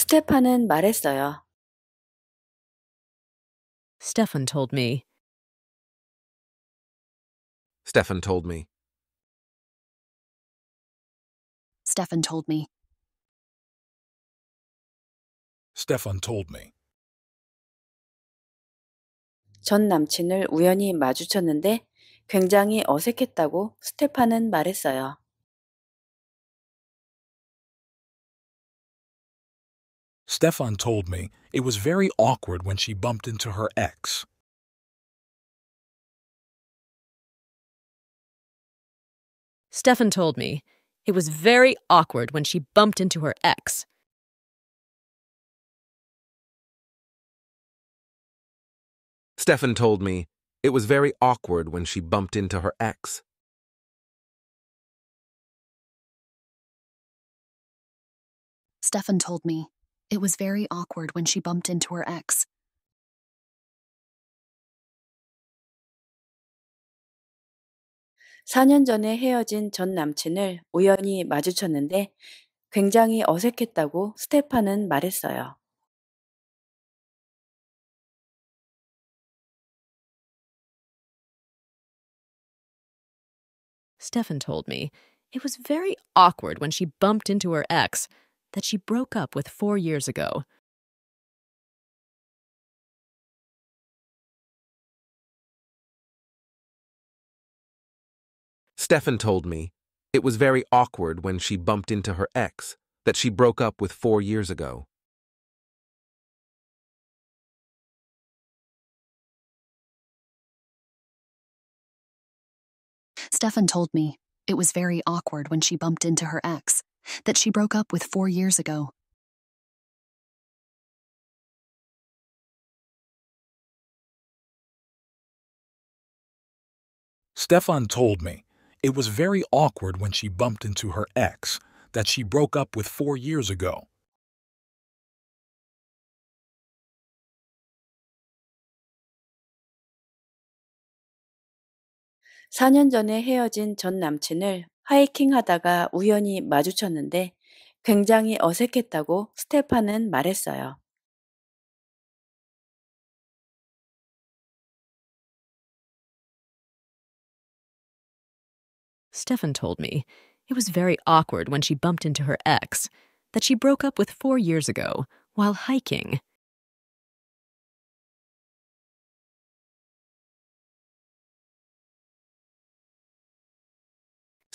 스테판은 말했어요. Stefan told me. Stefan told me. Stefan told me. Stefan told me. 전 남친을 우연히 마주쳤는데 굉장히 어색했다고 스테판은 말했어요. Stefan told me it was very awkward when she bumped into her ex. Stefan told me it was very awkward when she bumped into her ex. Stefan told me it was very awkward when she bumped into her ex. Stefan told me it was very awkward when she bumped into her ex. (4년) 전에 헤어진 전 남친을 우연히 마주쳤는데 굉장히 어색했다고 스테파는 말했어요. Stefan told me it was very awkward when she bumped into her ex that she broke up with four years ago. Stefan told me it was very awkward when she bumped into her ex that she broke up with four years ago. Stefan told me it was very awkward when she bumped into her ex that she broke up with four years ago. Stefan told me it was very awkward when she bumped into her ex that she broke up with four years ago. (4년) 전에 헤어진 her ex. 하이킹 하다가 우연히 마주쳤는데 굉장히 어색했다고 스테파는 말했어요. Stefan told me it was very awkward when she bumped into her ex, that she broke up with four years ago while hiking.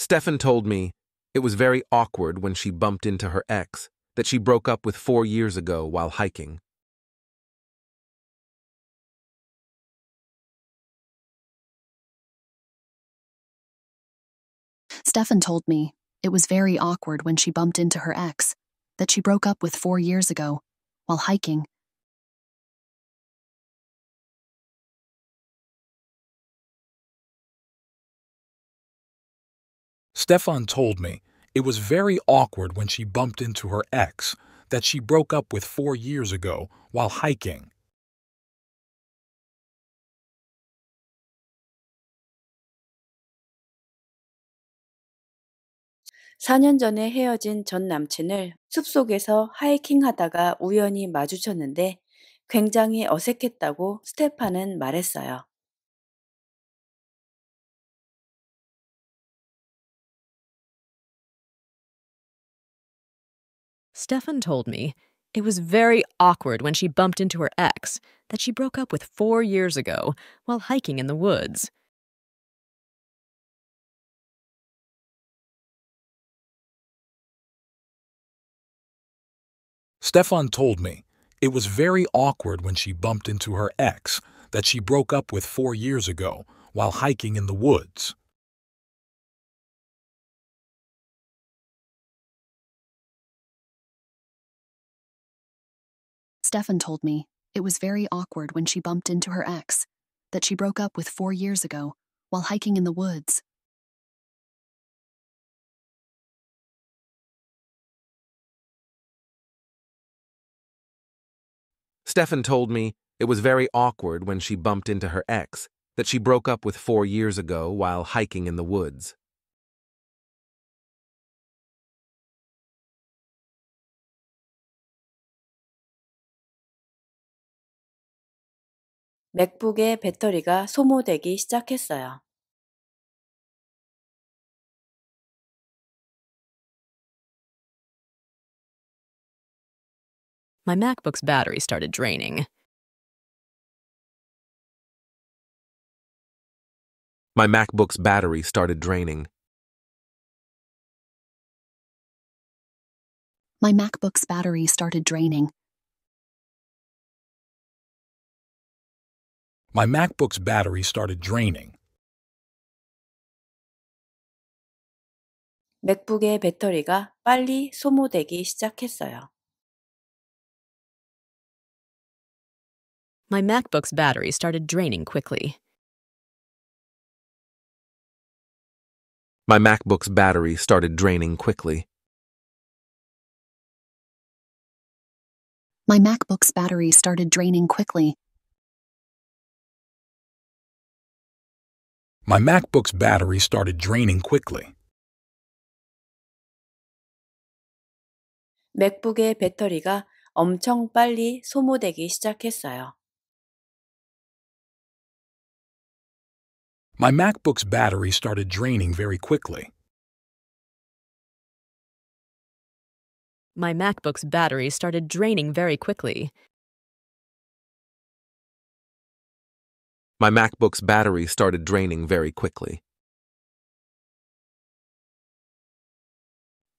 Stefan told me it was very awkward when she bumped into her ex that she broke up with four years ago while hiking. Stefan told me it was very awkward when she bumped into her ex that she broke up with four years ago while hiking Stefan told me it was very awkward when she bumped into her ex that she broke up with four years ago while hiking. her 전에 헤어진 전 남친을 숲속에서 하이킹하다가 우연히 마주쳤는데 굉장히 어색했다고 스테판은 말했어요. Stefan told me it was very awkward when she bumped into her ex that she broke up with four years ago while hiking in the woods. Stefan told me it was very awkward when she bumped into her ex that she broke up with four years ago while hiking in the woods. Stefan told me it was very awkward when she bumped into her ex, that she broke up with four years ago while hiking in the woods. Stefan told me it was very awkward when she bumped into her ex, that she broke up with four years ago while hiking in the woods. 맥북의 배터리가 소모되기 시작했어요. My MacBook's battery started draining. My MacBook's battery started draining. My MacBook's battery started draining. my MacBook's battery started draining. 맥북의 배터리가 빨리 소모되기 시작했어요. My MacBook's battery started draining quickly. My MacBook's battery started draining quickly. My MacBook's battery started draining quickly. My MacBook's battery started draining quickly. 맥북의 배터리가 엄청 빨리 소모되기 시작했어요. My MacBook's battery started draining very quickly. My MacBook's battery started draining very quickly. My MacBook's battery started draining very quickly.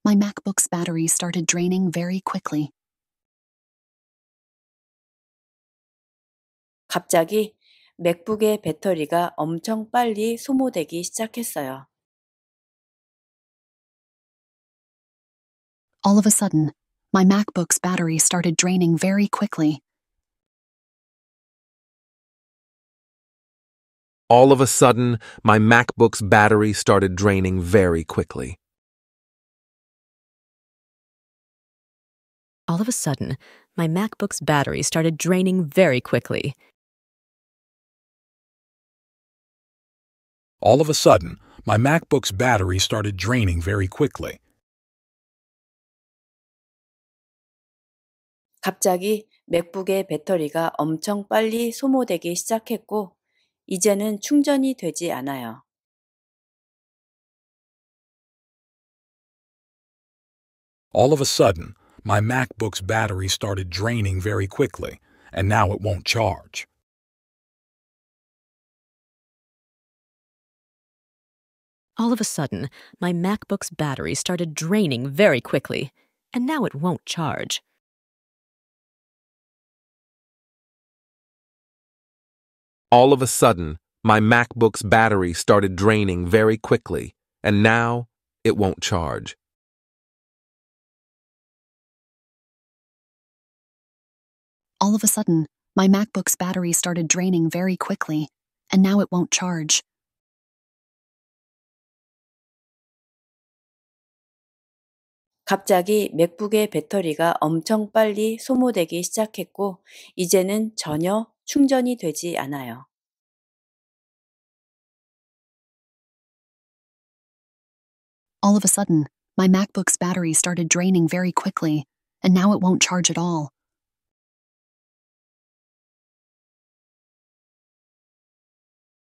My MacBook's battery started draining very quickly. 갑자기 맥북의 배터리가 엄청 빨리 소모되기 시작했어요. All of a sudden, my MacBook's battery started draining very quickly. All of a sudden, my MacBook's battery started draining very quickly. All of a sudden, my MacBook's battery started draining very quickly. All of a sudden, my MacBook's battery started draining very quickly. 갑자기 맥북의 배터리가 엄청 빨리 소모되기 시작했고 all of a sudden, my MacBook's battery started draining very quickly, and now it won't charge. All of a sudden, my MacBook's battery started draining very quickly, and now it won't charge. All of a sudden, my MacBook's battery started draining very quickly, and now it won't charge. All of a sudden, my MacBook's battery started draining very quickly, and now it won't charge. 갑자기 맥북의 배터리가 엄청 빨리 소모되기 시작했고, 이제는 전혀 all of a sudden, my MacBook's battery started draining very quickly, and now it won't charge at all.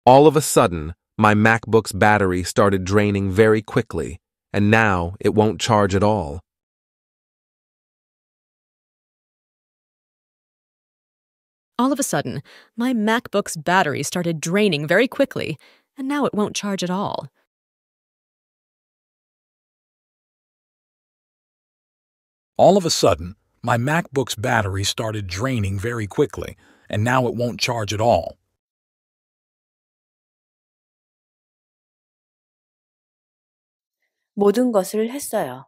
All of a sudden, my MacBook's battery started draining very quickly, and now it won't charge at all. All of a sudden, my MacBook's battery started draining very quickly, and now it won't charge at all. All of a sudden, my MacBook's battery started draining very quickly, and now it won't charge at all. 모든 것을 했어요.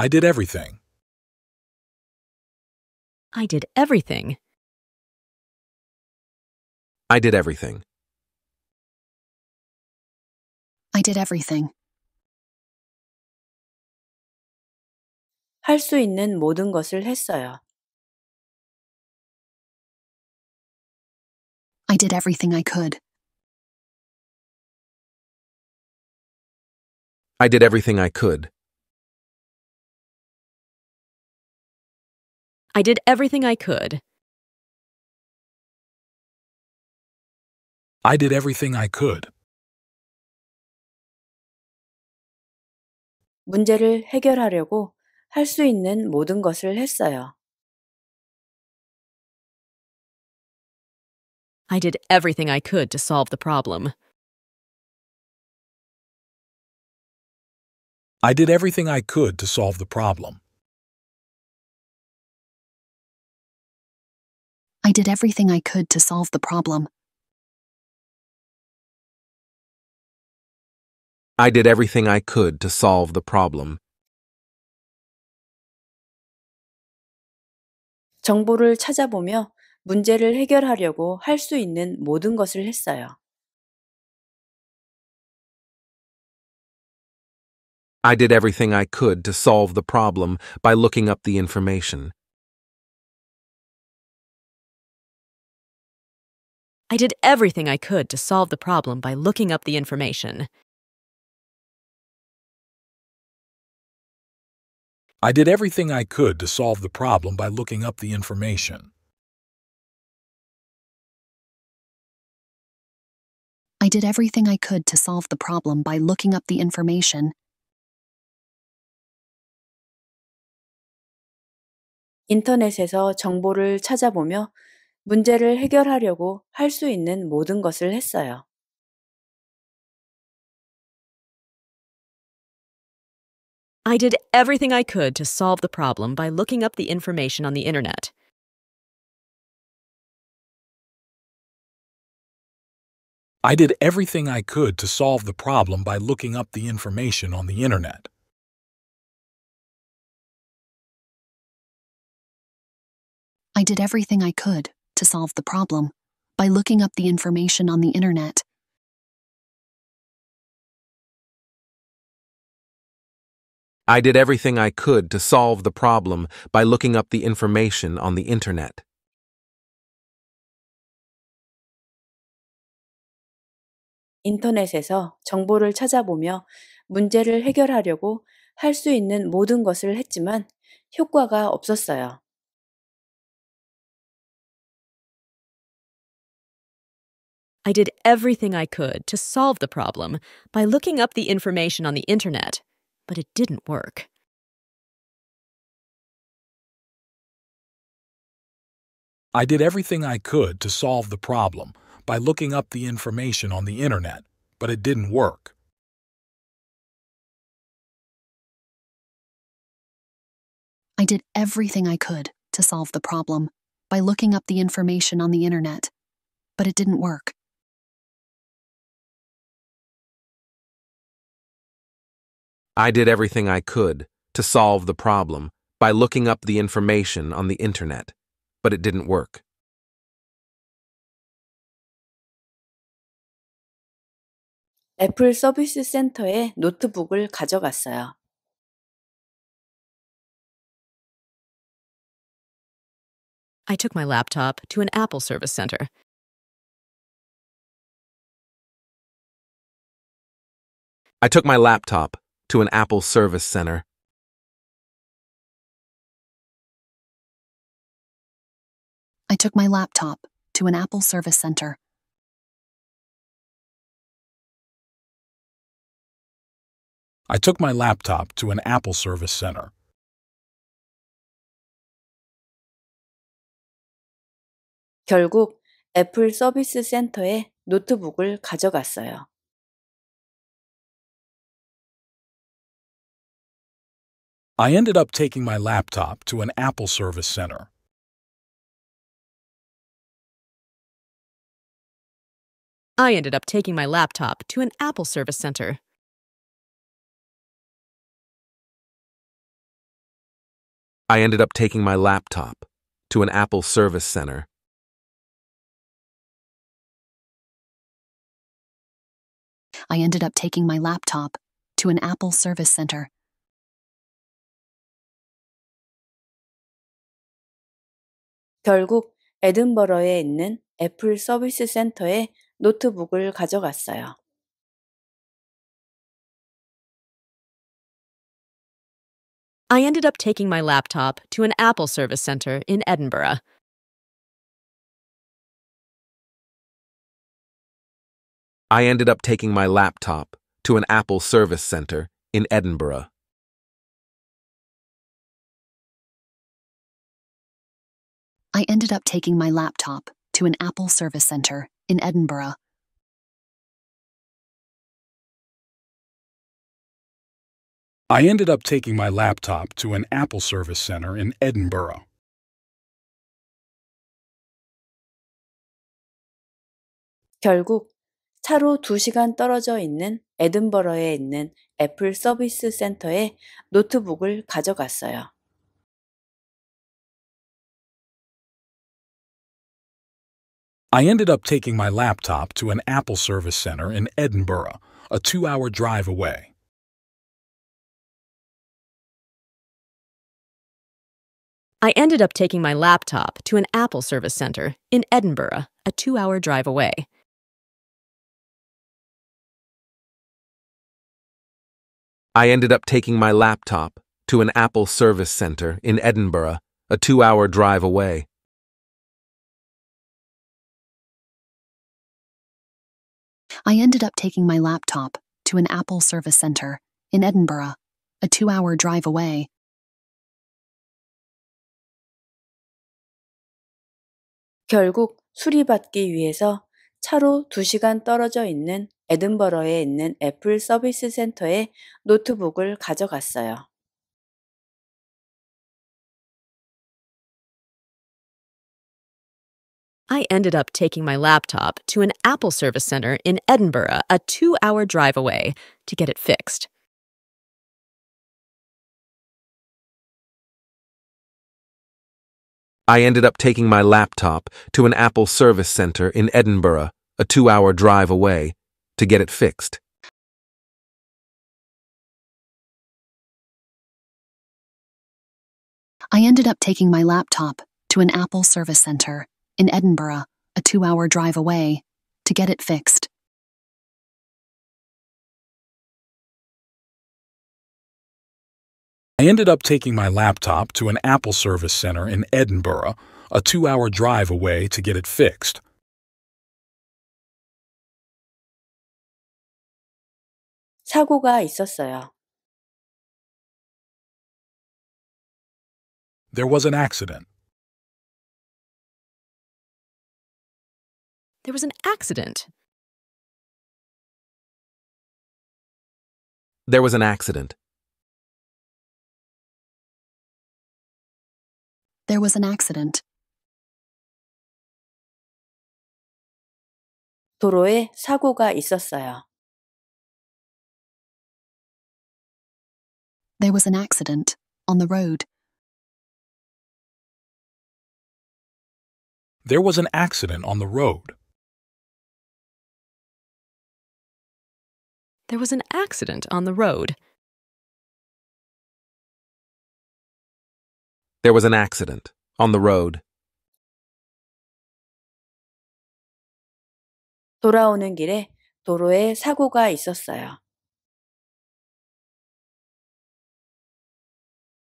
I did everything. I did everything. I did everything. I did everything. 할 있는 모든 것을 했어요. I did everything I could. I did everything I could. I did everything I could. I did everything I could. 문제를 해결하려고 할 수 있는 모든 것을 했어요. I did everything I could to solve the problem. I did everything I could to solve the problem. I did everything I could to solve the problem. I did everything I could to solve the problem. 정보를 찾아보며 문제를 해결하려고 할 수 있는 모든 것을 했어요. I did everything I could to solve the problem by looking up the information. I did everything I could to solve the problem by looking up the information. I did everything I could to solve the problem by looking up the information. I did everything I could to solve the problem by looking up the information. Internet에서 정보를 찾아보며 I did everything I could to solve the problem by looking up the information on the internet. I did everything I could to solve the problem by looking up the information on the internet. I did everything I could to solve the problem by looking up the information on the internet. I did everything I could to solve the problem by looking up the information on the internet. 인터넷에서 정보를 찾아보며 문제를 해결하려고 할 수 있는 모든 것을 했지만 효과가 없었어요. I did everything I could to solve the problem by looking up the information on the internet, but it didn't work. I did everything I could to solve the problem by looking up the information on the internet, but it didn't work. I did everything I could to solve the problem by looking up the information on the internet, but it didn't work. I did everything I could to solve the problem by looking up the information on the internet, but it didn't work. 서비스 센터에 노트북을 가져갔어요. I took my laptop to an Apple service center. I took my laptop to an Apple service center. I took my laptop to an Apple service center. I took my laptop to an Apple service center. 결국 애플 서비스 센터에 노트북을 가져갔어요. I ended up taking my laptop to an Apple service center. I ended up taking my laptop to an Apple service center. I ended up taking my laptop to an Apple service center. I ended up taking my laptop to an Apple service center. 결국 에든버러에 있는 애플 서비스 센터에 노트북을 가져갔어요. I ended up taking my laptop to an Apple service center in Edinburgh. I ended up taking my laptop to an Apple service center in Edinburgh. I ended up taking my laptop to an Apple service center in Edinburgh. I ended up taking my laptop to an Apple service center in Edinburgh. 결국 차로 2시간 떨어져 있는 에든버러에 있는 애플 서비스 센터에 노트북을 가져갔어요. I ended up taking my laptop to an Apple service center in Edinburgh, a two-hour drive away. I ended up taking my laptop to an Apple service center in Edinburgh, a two-hour drive away. I ended up taking my laptop to an Apple service center in Edinburgh, a two-hour drive away. I ended up taking my laptop to an Apple service center in Edinburgh, a two hour drive away. 결국 수리받기 위해서 차로 2시간 떨어져 있는 에든버러에 있는 애플 서비스 센터에 노트북을 가져갔어요. I ended up taking my laptop to an Apple service center in Edinburgh, a two hour drive away, to get it fixed. I ended up taking my laptop to an Apple service center in Edinburgh, a two hour drive away, to get it fixed. I ended up taking my laptop to an Apple service center in Edinburgh, a two hour drive away, to get it fixed. I ended up taking my laptop to an Apple service center in Edinburgh, a two hour drive away, to get it fixed. 사고가 있었어요. There was an accident. there was an accident. There was an accident. There was an accident. 도로에 사고가 있었어요. There was an accident on the road. There was an accident on the road. there was an accident on the road. There was an accident on the road. 돌아오는 길에 도로에 사고가 있었어요.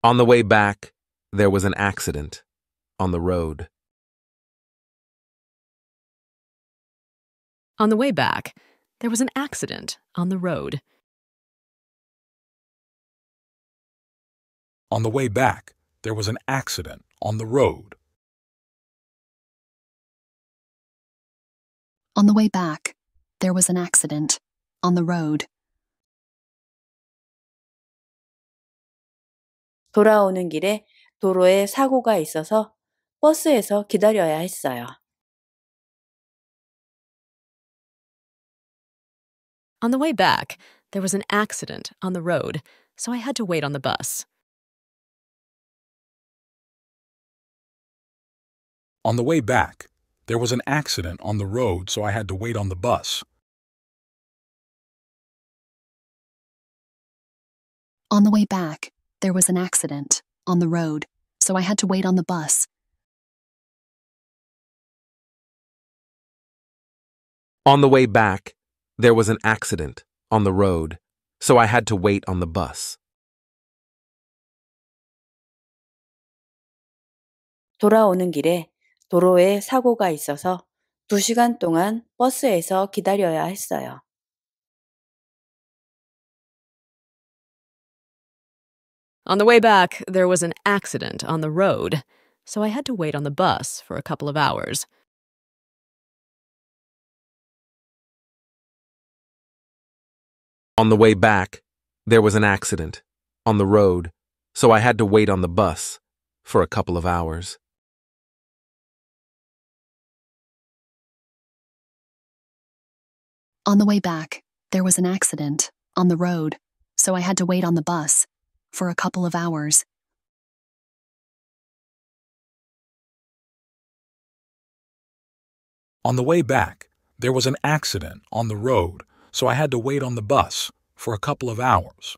On the way back, there was an accident on the road. On the way back, there was an accident on the road. On the way back, there was an accident on the road. On the way back, there was an accident on the road. 돌아오는 길에 도로에 사고가 있어서 버스에서 기다려야 했어요. On the way back, there was an accident on the road, so I had to wait on the bus. On the way back, there was an accident on the road, so I had to wait on the bus. On the way back, there was an accident on the road, so I had to wait on the bus. On the way back, there was an accident on the road, so I had to wait on the bus. On the way back, there was an accident on the road, so I had to wait on the bus for a couple of hours. On the way back, there was an accident on the road, so I had to wait on the bus for a couple of hours. On the way back, there was an accident on the road, so I had to wait on the bus for a couple of hours. On the way back, there was an accident on the road, so I had to wait on the bus for a couple of hours.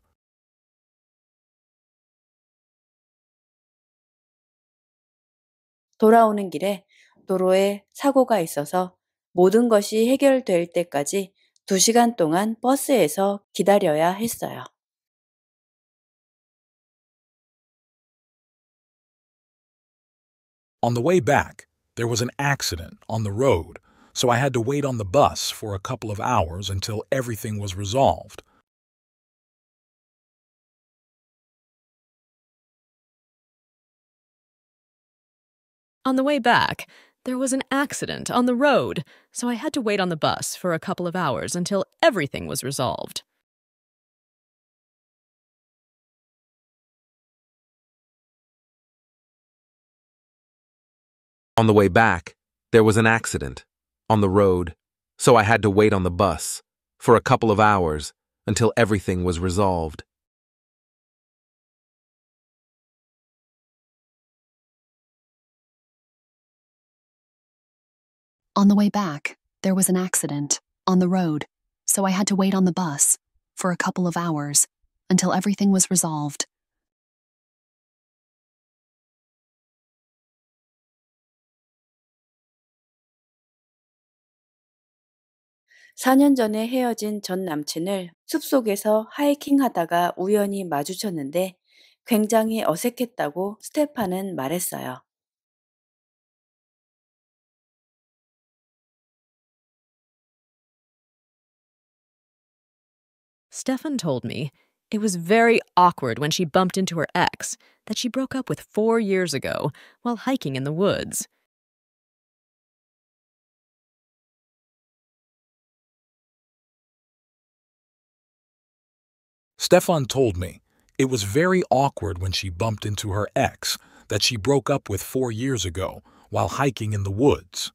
On the way back, there was an accident on the road, so I had to wait on the bus for a couple of hours until everything was resolved. On the way back, there was an accident on the road, so I had to wait on the bus for a couple of hours until everything was resolved. On the way back, there was an accident on the road, so I had to wait on the bus for a couple of hours until everything was resolved. On the way back, there was an accident on the road, so I had to wait on the bus for a couple of hours until everything was resolved. 4년 전에 헤어진 전 남친을 숲속에서 하이킹 하다가 우연히 마주쳤는데 굉장히 어색했다고 스테파는 말했어요. Stefan told me it was very awkward when she bumped into her ex that she broke up with four years ago while hiking in the woods. Stefan told me it was very awkward when she bumped into her ex that she broke up with four years ago while hiking in the woods.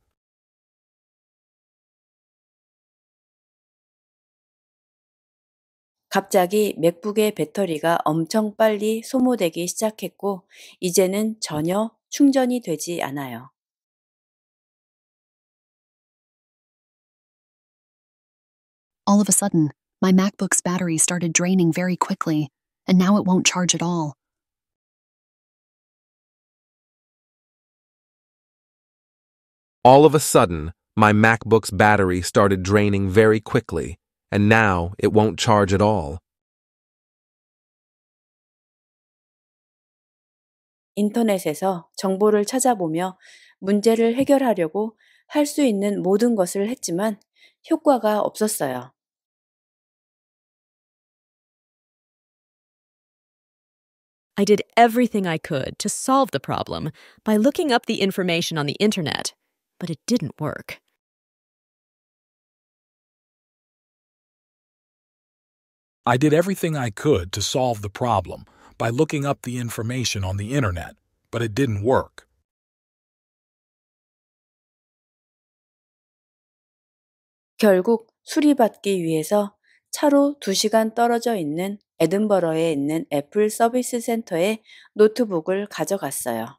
갑자기 맥북의 배터리가 엄청 빨리 소모되기 시작했고, 이제는 전혀 충전이 되지 않아요. All of a sudden, my MacBook's battery started draining very quickly, and now it won't charge at all. All of a sudden, my MacBook's battery started draining very quickly, and now it won't charge at all. Internet에서 정보를 찾아보며 문제를 해결하려고 할 수 있는 모든 것을 했지만 효과가 없었어요. I did everything I could to solve the problem by looking up the information on the internet, but it didn't work. I did everything I could to solve the problem by looking up the information on the internet, but it didn't work. 결국 수리받기 위해서 차로 2시간 떨어져 있는 에든버러에 있는 애플 서비스 센터에 노트북을 가져갔어요.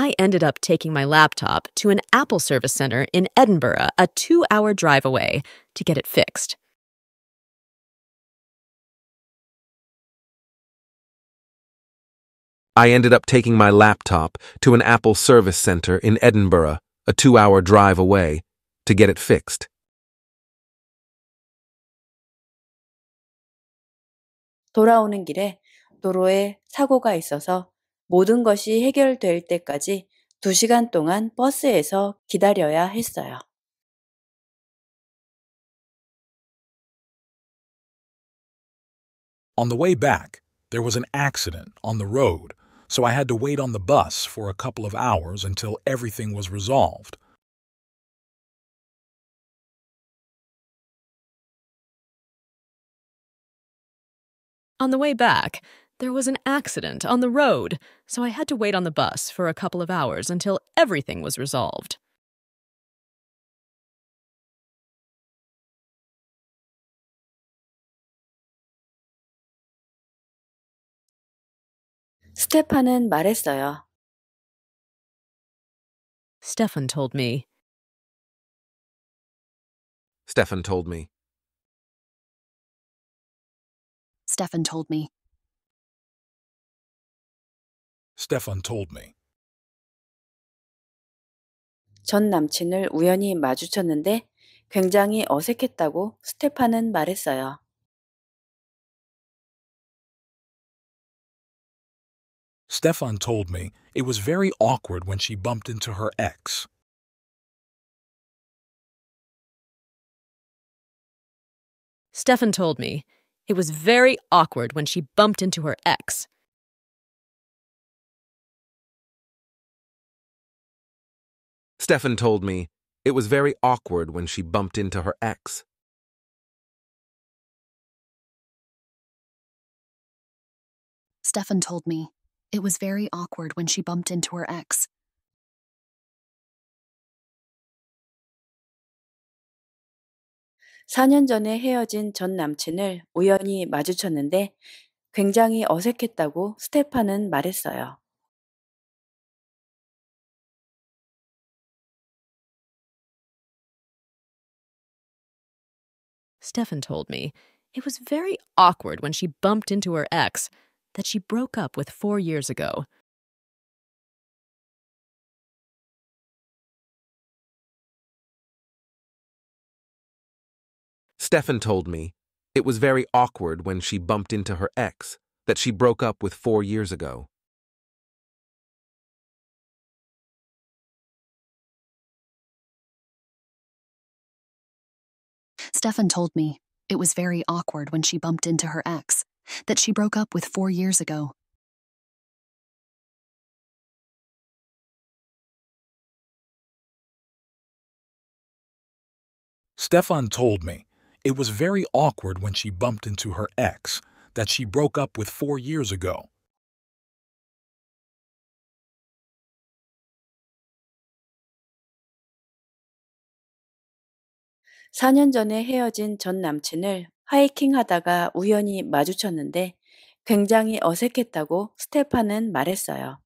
I ended up taking my laptop to an Apple service center in Edinburgh, a two hour drive away, to get it fixed. I ended up taking my laptop to an Apple service center in Edinburgh, a two hour drive away, to get it fixed. On the way back, there was an accident on the road, so I had to wait on the bus for a couple of hours until everything was resolved. On the way back, there was an accident on the road, so I had to wait on the bus for a couple of hours until everything was resolved. 말했어요. Stefan told me. Stefan told me. Stefan told me. Stefan told me. 전 남친을 우연히 마주쳤는데 굉장히 어색했다고 스테파는 말했어요. Stefan told me it was very awkward when she bumped into her ex. Stefan told me it was very awkward when she bumped into her ex. Stefan told me it was very awkward when she bumped into her ex. Stefan told me it was very awkward when she bumped into her ex. 4년 전에 헤어진 전 남친을 우연히 마주쳤는데 굉장히 어색했다고 스테파는 말했어요. told me it was very awkward when she bumped into her ex that she broke up with four years ago. Stefan told me it was very awkward when she bumped into her ex that she broke up with four years ago. Stefan told me it was very awkward when she bumped into her ex that she broke up with four years ago. Stefan told me It was very awkward when she bumped into her ex that she broke up with four years ago. (4년) 전에 헤어진 전 남친을 하이킹 하다가 우연히 마주쳤는데 굉장히 어색했다고 스테파는 말했어요.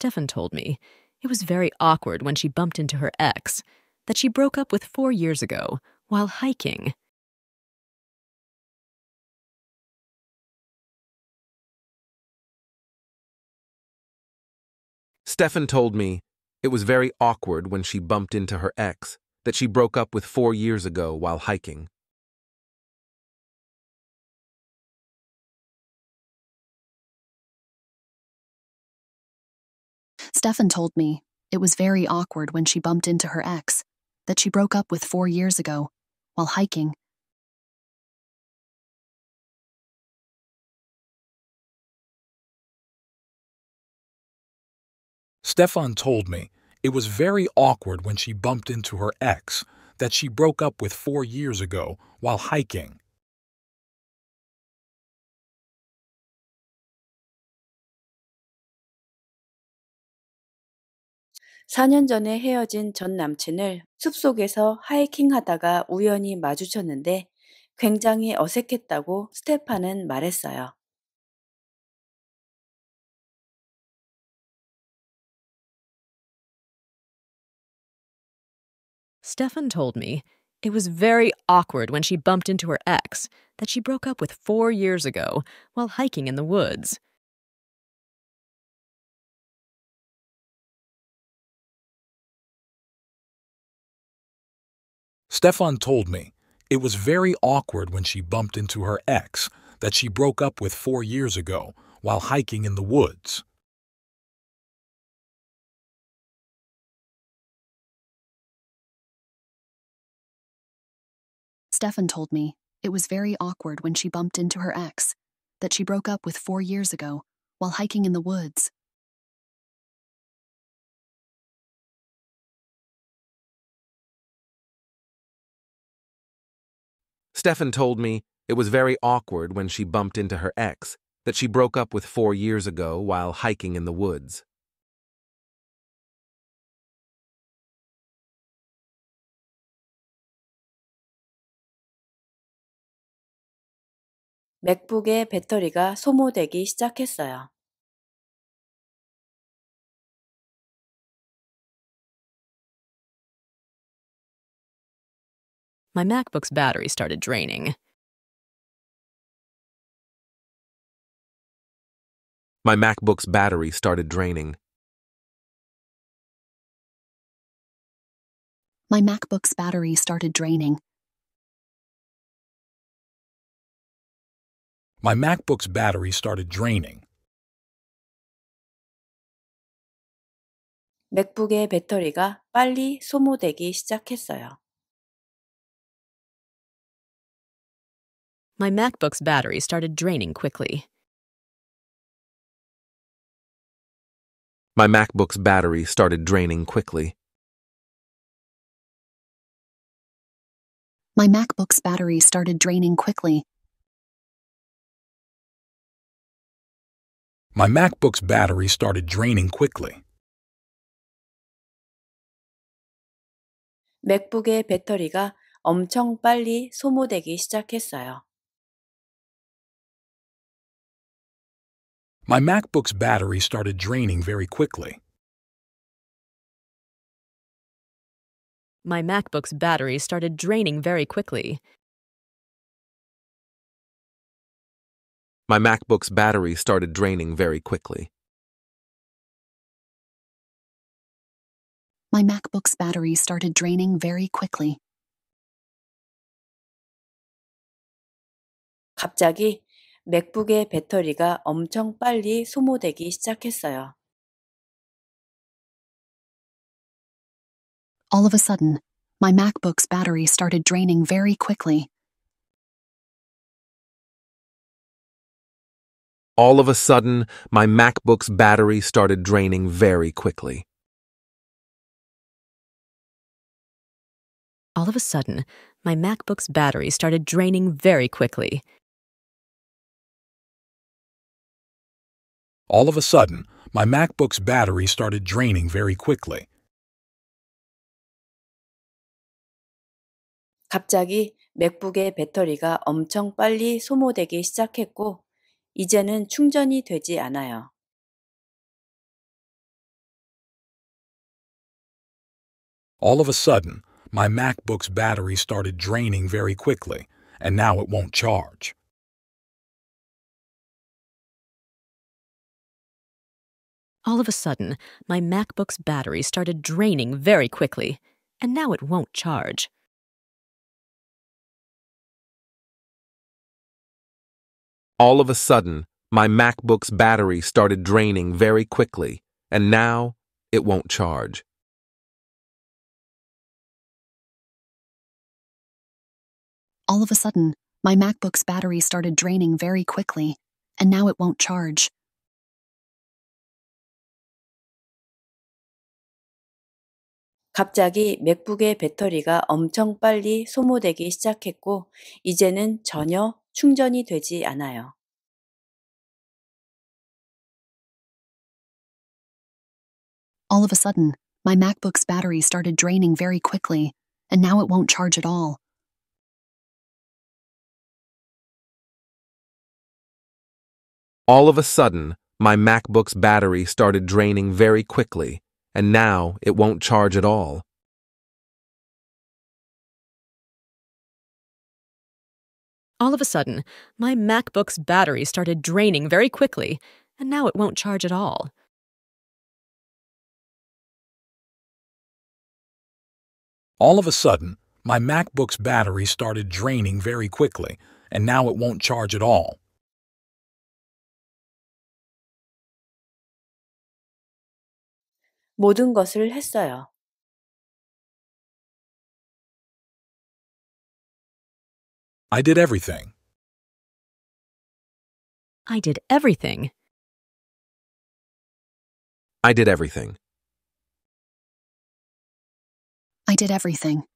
Stefan told me, it was very awkward when she bumped into her ex, that she broke up with four years ago while hiking. Stefan told me it was very awkward when she bumped into her ex, that she broke up with four years ago while hiking. Stefan told me it was very awkward when she bumped into her ex, that she broke up with four years ago, while hiking. Stefan told me it was very awkward when she bumped into her ex, that she broke up with four years ago while hiking. 4년 전에 헤어진 전 남친을 숲속에서 하이킹 하다가 우연히 마주쳤는데 굉장히 어색했다고 스테파는 말했어요. Stefan told me it was very awkward when she bumped into her ex that she broke up with four years ago while hiking in the woods. Stefan told me it was very awkward when she bumped into her ex that she broke up with four years ago while hiking in the woods. Stefan told me it was very awkward when she bumped into her ex that she broke up with four years ago while hiking in the woods. Stefan told me it was very awkward when she bumped into her ex that she broke up with four years ago while hiking in the woods. MacBook의 배터리가 소모되기 시작했어요. my MacBook's battery started draining. My MacBook's battery started draining. My MacBook's battery started draining. My MacBook's battery started draining. 맥북의 배터리가 빨리 소모되기 시작했어요. my MacBook's battery started draining quickly. My MacBook's battery started draining quickly. My MacBook's battery started draining quickly. My MacBook's battery started draining quickly. 맥북의 배터리가 엄청 빨리 소모되기 시작했어요. My MacBook's battery started draining very quickly. My MacBook's battery started draining very quickly. My MacBook's battery started draining very quickly. My MacBook's battery started draining very quickly. 갑자기 맥북의 배터리가 엄청 빨리 소모되기 시작했어요. All of a sudden, my MacBook's battery started draining very quickly. All of a sudden, my MacBook's battery started draining very quickly. All of a sudden, my MacBook's battery started draining very quickly. All of a sudden, my MacBook's battery started draining very quickly. 갑자기 맥북의 배터리가 엄청 빨리 소모되기 시작했고 이제는 충전이 되지 않아요. All of a sudden, my MacBook's battery started draining very quickly, and now it won't charge. All of a sudden, my MacBook's battery started draining very quickly, and now it won't charge. All of a sudden, my MacBook's battery started draining very quickly, and now it won't charge. All of a sudden, my MacBook's battery started draining very quickly, and now it won't charge. 갑자기 맥북의 배터리가 엄청 빨리 소모되기 시작했고 이제는 전혀 충전이 되지 않아요. All of a sudden, my MacBook's battery started draining very quickly, and now it won't charge at all. All of a sudden, my MacBook's battery started draining very quickly, and now it won't charge at all. All of a sudden, my MacBook's battery started draining very quickly, and now it won't charge at all. All of a sudden, my MacBook's battery started draining very quickly, and now it won't charge at all. 모든 것을 했어요. I did everything. I did everything. I did everything. I did everything.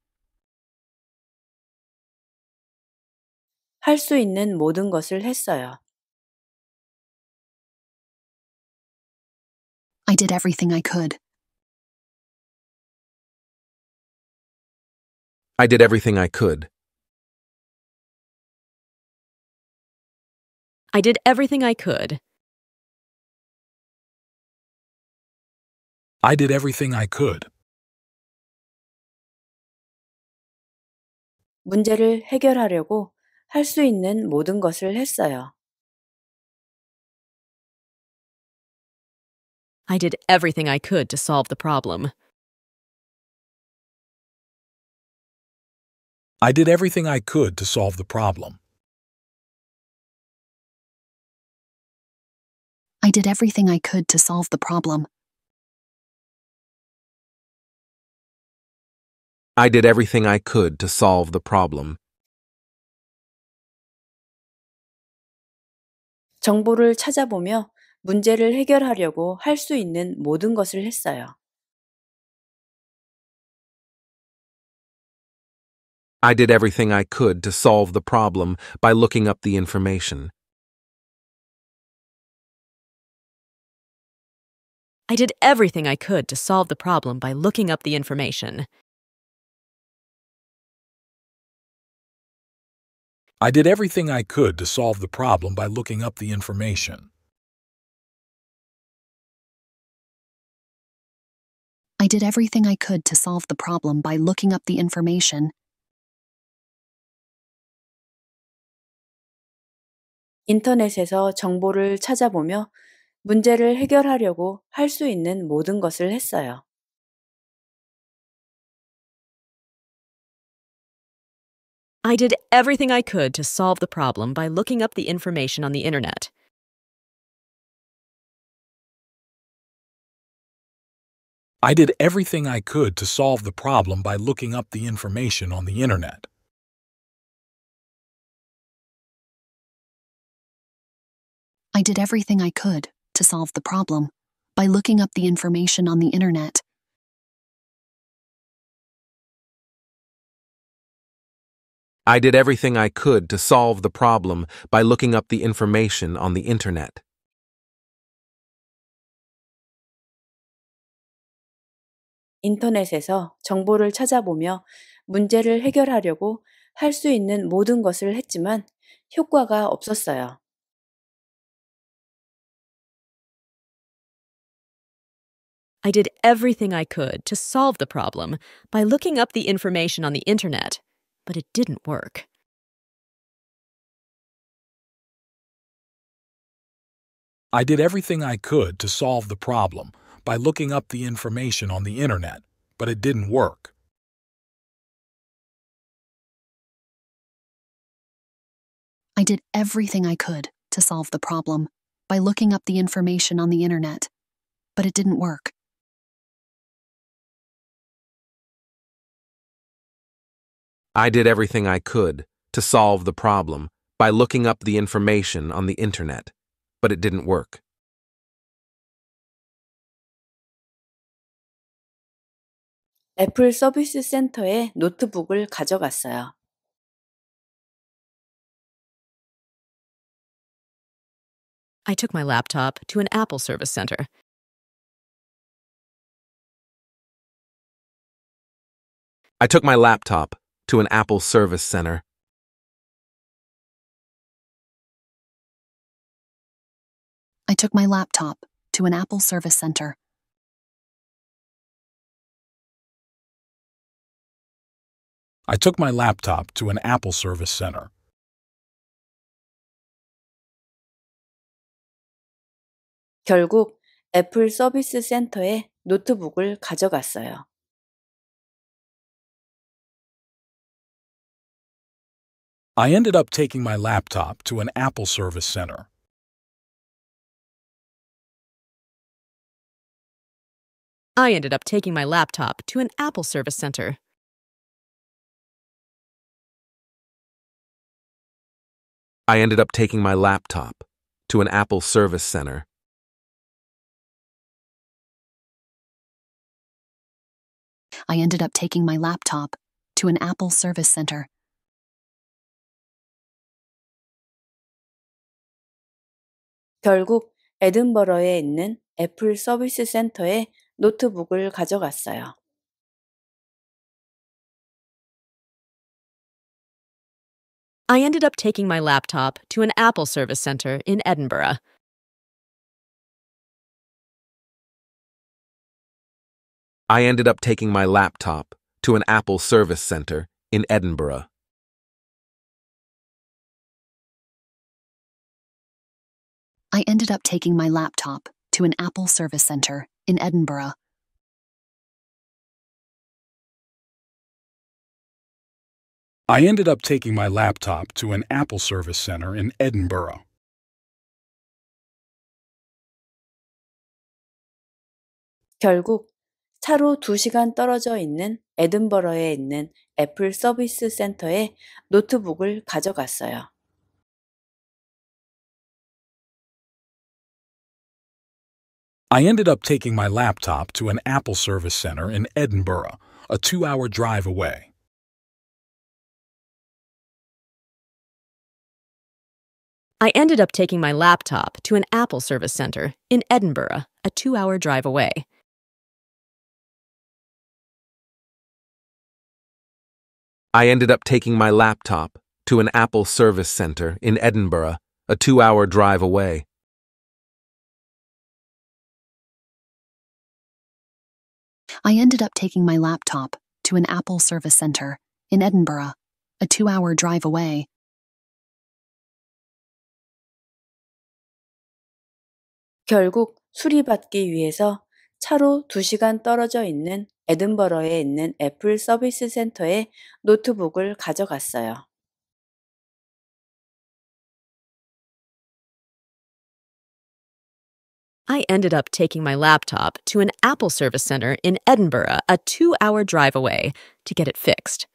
할 있는 모든 것을 했어요. I did everything I could. I did everything I could. I did everything I could. I did everything I could. 문제를 해결하려고 할 수 있는 모든 것을 했어요. I did everything I could to solve the problem. I did everything I could to solve the problem. I did everything I could to solve the problem. I did everything I could to solve the problem. 정보를 찾아보며 문제를 해결하려고 할 수 있는 모든 것을 했어요. I did everything I could to solve the problem by looking up the information. I did everything I could to solve the problem by looking up the information. I did everything I could to solve the problem by looking up the information. I did everything I could to solve the problem by looking up the information 인터넷에서 정보를 찾아보며 문제를 해결하려고 있는 모든 것을 했어요. I did everything I could to solve the problem by looking up the information on the internet. I did everything I could to solve the problem by looking up the information on the internet. I did everything I could to solve the problem by looking up the information on the internet. I did everything I could to solve the problem by looking up the information on the internet. Internet에서 정보를 찾아보며 문제를 해결하려고 할 수 있는 모든 것을 했지만 효과가 없었어요. I did everything I could to solve the problem by looking up the information on the internet, but it didn't work. I did everything I could to solve the problem by looking up the information on the internet, but it didn't work. I did everything I could to solve the problem by looking up the information on the internet, but it didn't work. I did everything I could to solve the problem by looking up the information on the internet, but it didn't work. 서비스 센터에 노트북을 가져갔어요. I took my laptop to an Apple service center. I took my laptop to an Apple service center. I took my laptop to an Apple service center. I took my laptop to an Apple service center. 결국 애플 서비스 센터에 노트북을 가져갔어요. I ended up taking my laptop to an Apple service center. I ended up taking my laptop to an Apple service center. I ended up taking my laptop to an Apple service center. I ended up taking my laptop to an Apple service center. 결국 에든버러에 있는 애플 서비스 센터에 노트북을 가져갔어요. I ended up taking my laptop to an Apple service center in Edinburgh. I ended up taking my laptop to an Apple service center in Edinburgh. I ended up taking my laptop to an Apple service center in Edinburgh. I ended up taking my laptop to an Apple service center in Edinburgh. 결국 차로 2시간 떨어져 있는 에든버러에 있는 애플 서비스 센터에 노트북을 가져갔어요. I ended up taking my laptop to an Apple service center in Edinburgh, a two-hour drive away. I ended up taking my laptop to an Apple service center in Edinburgh, a two hour drive away. I ended up taking my laptop to an Apple service center in Edinburgh, a two hour drive away. I ended up taking my laptop to an Apple service center in Edinburgh, a two hour drive away. 결국 수리받기 위해서 차로 2시간 떨어져 있는 에든버러에 있는 애플 서비스 센터에 노트북을 가져갔어요. I ended up taking my laptop to an Apple service center in Edinburgh, a two hour drive away, to get it fixed.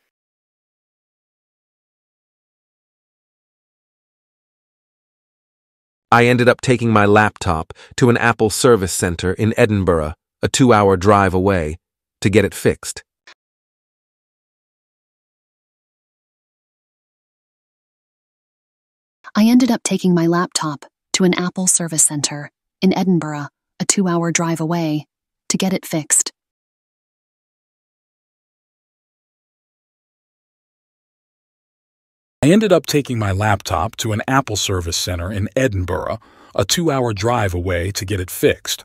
I ended up taking my laptop to an Apple service center in Edinburgh, a two hour drive away, to get it fixed. I ended up taking my laptop to an Apple service center in Edinburgh, a two hour drive away, to get it fixed. I ended up taking my laptop to an Apple service center in Edinburgh, a two hour drive away, to get it fixed.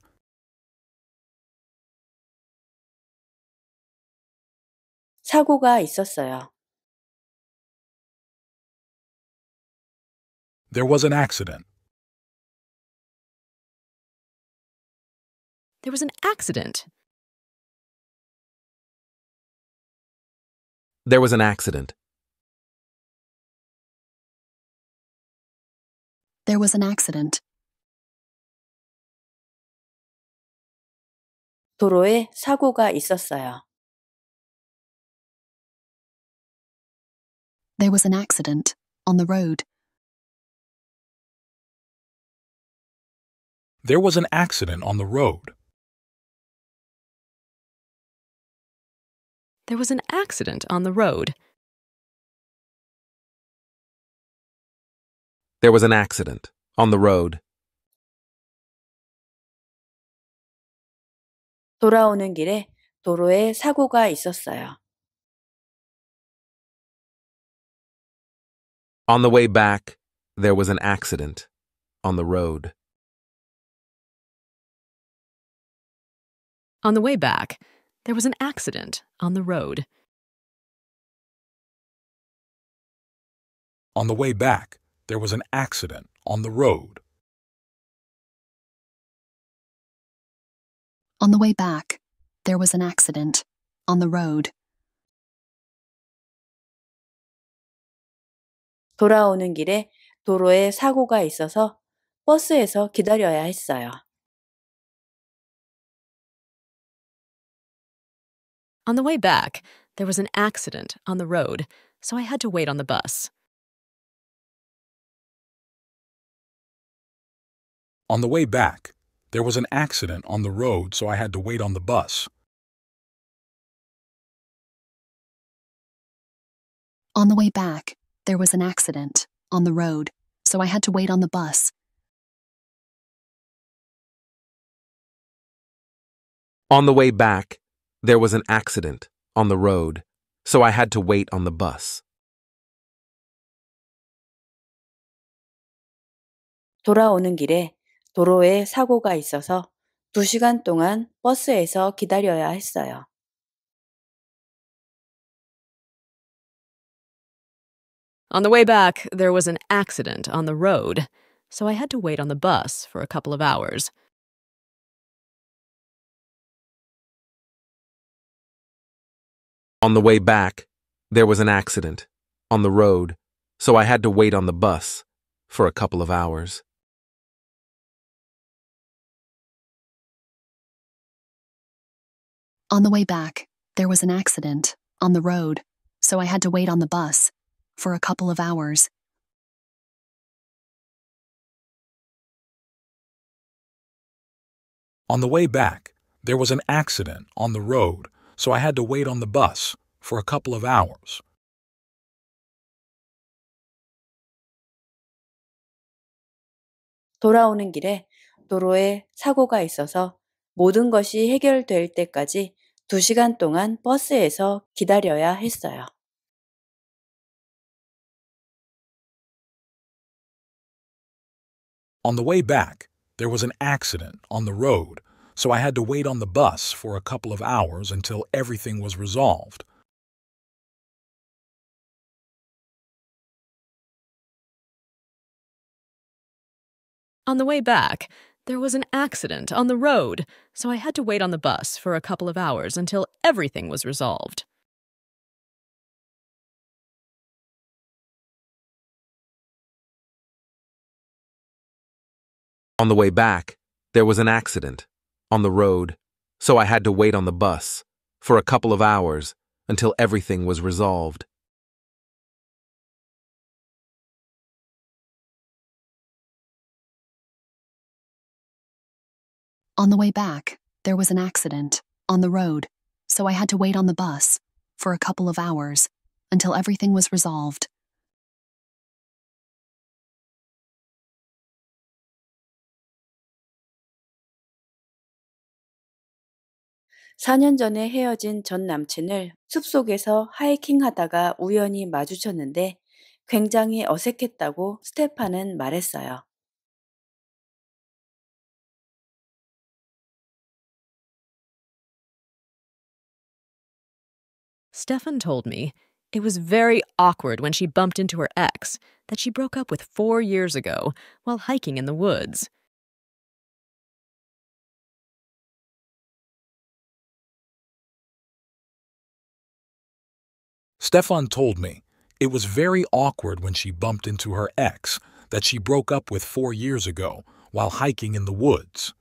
사고가 있었어요. There was an accident. There was an accident. There was an accident. There was an accident. 도로에 사고가 있었어요. There was an accident on the road. There was an accident on the road. There was an accident on the road. There was an accident on the road. 돌아오는 길에 도로에 사고가 있었어요. On the way back, there was an accident on the road. On the way back, there was an accident on the road. On the way back, there was an accident on the road. On the way back, there was an accident on the road. 돌아오는 길에 도로에 사고가 있어서 버스에서 기다려야 했어요. On the way back, there was an accident on the road, so I had to wait on the bus. On the way back, there was an accident on the road, so I had to wait on the bus. On the way back, there was an accident on the road, so I had to wait on the bus. On the way back, there was an accident on the road, so I had to wait on the bus. On the way back, there was an accident on the road, so I had to wait on the bus for a couple of hours. On the way back, there was an accident on the road, so I had to wait on the bus for a couple of hours. On the way back, there was an accident on the road, so I had to wait on the bus for a couple of hours. On the way back, there was an accident on the road, so I had to wait on the bus for a couple of hours. On the way back, there was an accident on the road, so I had to wait on the bus for a couple of hours until everything was resolved. On the way back, there was an accident on the road, so I had to wait on the bus for a couple of hours until everything was resolved. On the way back, there was an accident on the road, so I had to wait on the bus for a couple of hours until everything was resolved. On the way back, there was an accident on the road, so I had to wait on the bus for a couple of hours until everything was resolved. 4년 전에 헤어진 전 남친을 숲속에서 하이킹 하다가 우연히 마주쳤는데 굉장히 어색했다고 스테파는 말했어요. Stefan told me it was very awkward when she bumped into her ex that she broke up with four years ago while hiking in the woods. Stefan told me it was very awkward when she bumped into her ex that she broke up with four years ago while hiking in the woods.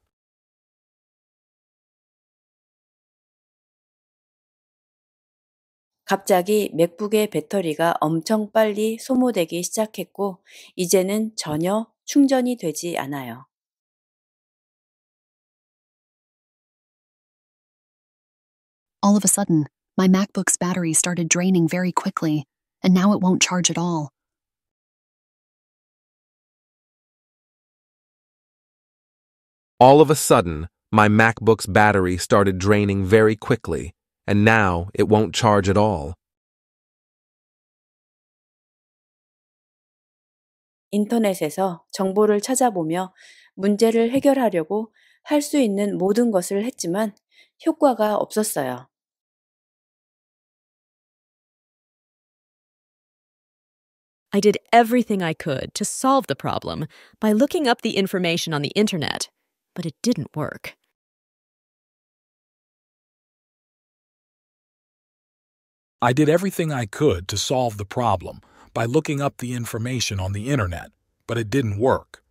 갑자기 맥북의 배터리가 엄청 빨리 소모되기 시작했고 이제는 전혀 충전이 되지 않아요. All of a sudden, my MacBook's battery started draining very quickly, and now it won't charge at all. All of a sudden, my MacBook's battery started draining very quickly, and now it won't charge at all. Internet에서 정보를 찾아보며 문제를 해결하려고 할 수 있는 모든 것을 했지만 효과가 없었어요. I did everything I could to solve the problem by looking up the information on the internet, but it didn't work. I did everything I could to solve the problem by looking up the information on the internet, but it didn't work.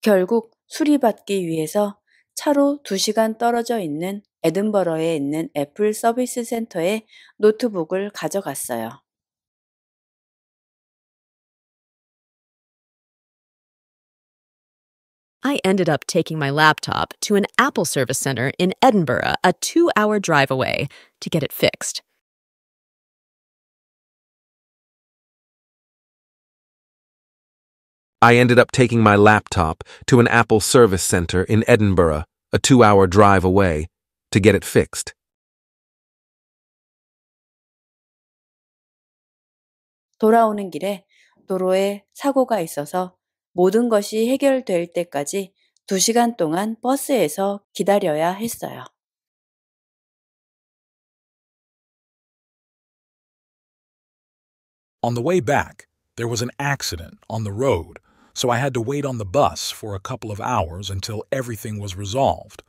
결국 수리받기 위해서 차로 2시간 떨어져 있는 에든버러에 있는 애플 서비스 센터에 노트북을 가져갔어요. I ended up taking my laptop to an Apple service center in Edinburgh, a two hour drive away, to get it fixed. I ended up taking my laptop to an Apple service center in Edinburgh, a two hour drive away, to get it fixed. On the way back, there was an accident on the road, so I had to wait on the bus for a couple of hours until everything was resolved.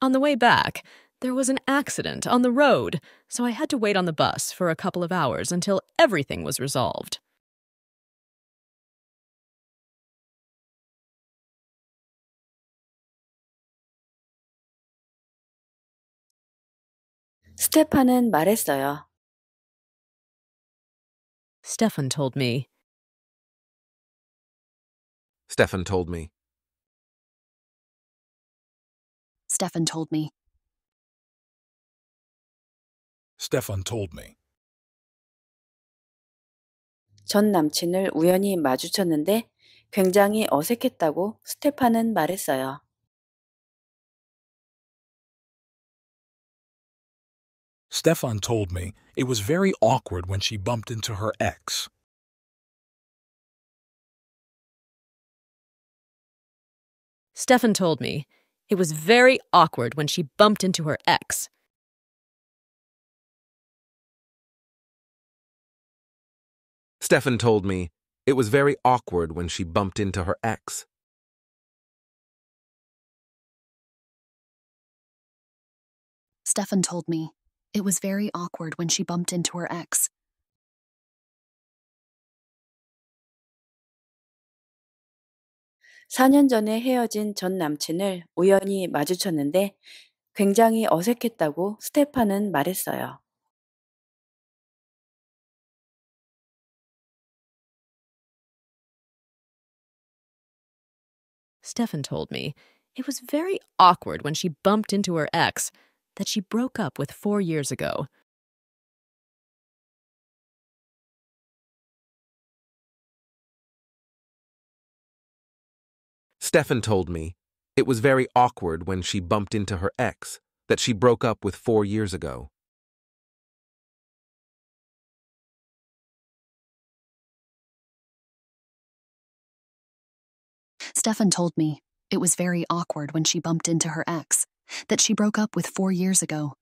On the way back, there was an accident on the road, so I had to wait on the bus for a couple of hours until everything was resolved. 말했어요. Stefan told me. Stefan told me. Stefan told me. Stefan told me. 전 남친을 우연히 마주쳤는데 굉장히 어색했다고 스테파는 말했어요. Stefan told me it was very awkward when she bumped into her ex. Stefan told me it was very awkward when she bumped into her ex. Stefan told me it was very awkward when she bumped into her ex. Stefan told me it was very awkward when she bumped into her ex. 4년 전에 헤어진 전 남친을 우연히 마주쳤는데 굉장히 어색했다고 스테파는 말했어요. told me it was very awkward when she bumped into her ex that she broke up with four years ago. Stefan told me it was very awkward when she bumped into her ex that she broke up with four years ago. Stefan told me it was very awkward when she bumped into her ex that she broke up with four years ago.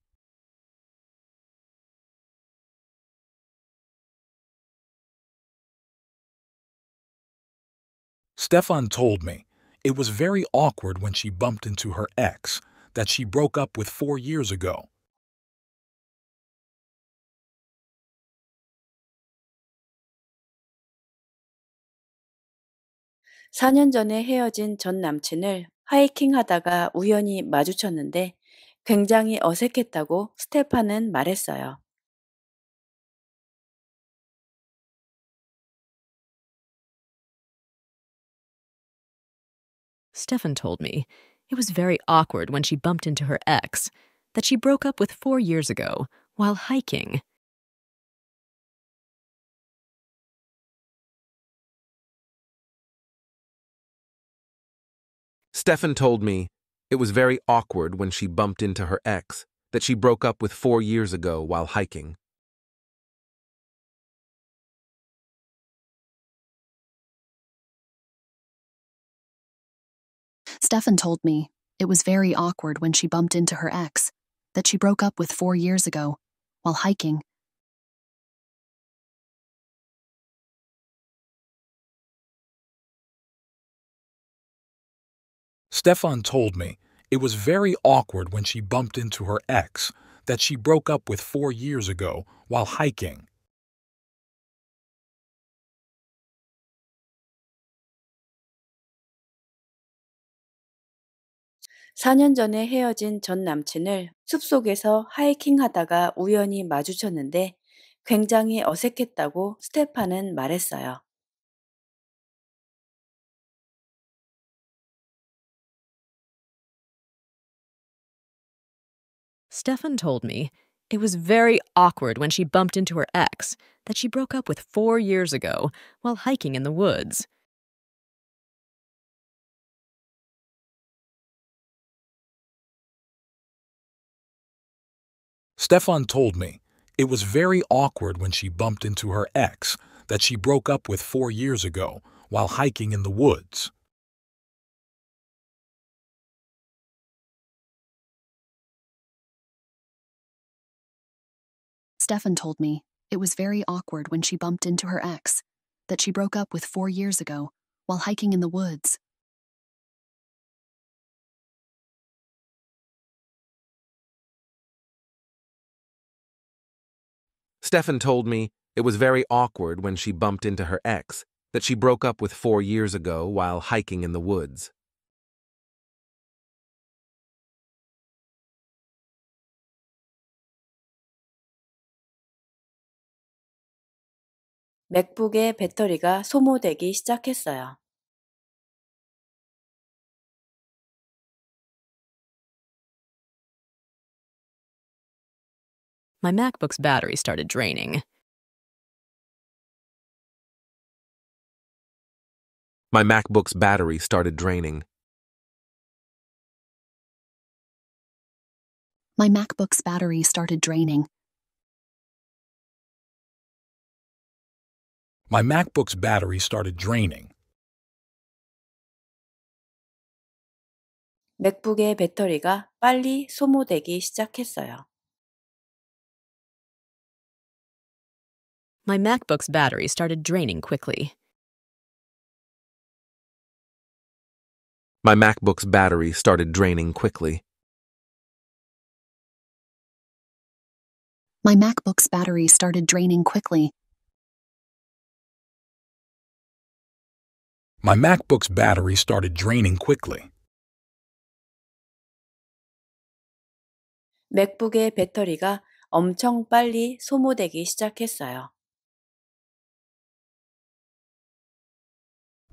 Stefan told me It was very awkward when she bumped into her ex that she broke up with four years ago. (4년) 전에 헤어진 전 남친을 하이킹 하다가 우연히 마주쳤는데 굉장히 어색했다고 스테파는 말했어요. Stefan told me, it was very awkward when she bumped into her ex, that she broke up with four years ago while hiking. Stefan told me it was very awkward when she bumped into her ex, that she broke up with four years ago while hiking. Stefan told me it was very awkward when she bumped into her ex, that she broke up with four years ago, while hiking. Stefan told me it was very awkward when she bumped into her ex, that she broke up with four years ago while hiking. 4년 전에 헤어진 전 남친을 숲속에서 하이킹 하다가 우연히 마주쳤는데 굉장히 어색했다고 스테파는 말했어요. Stefan told me it was very awkward when she bumped into her ex that she broke up with four years ago while hiking in the woods. Stefan told me, it was very awkward when she bumped into her ex that she broke up with four years ago while hiking in the woods. Stefan told me it was very awkward when she bumped into her ex, that she broke up with four years ago while hiking in the woods. Stefan told me it was very awkward when she bumped into her ex, that she broke up with four years ago while hiking in the woods. MacBook의 배터리가 소모되기 시작했어요. my MacBook's battery started draining. My MacBook's battery started draining. My MacBook's battery started draining. My MacBook's battery started draining. 맥북의 배터리가 빨리 소모되기 시작했어요. my MacBook's battery started draining quickly. My MacBook's battery started draining quickly. My MacBook's battery started draining quickly. My MacBook's battery started draining quickly. 맥북의 배터리가 엄청 빨리 소모되기 시작했어요.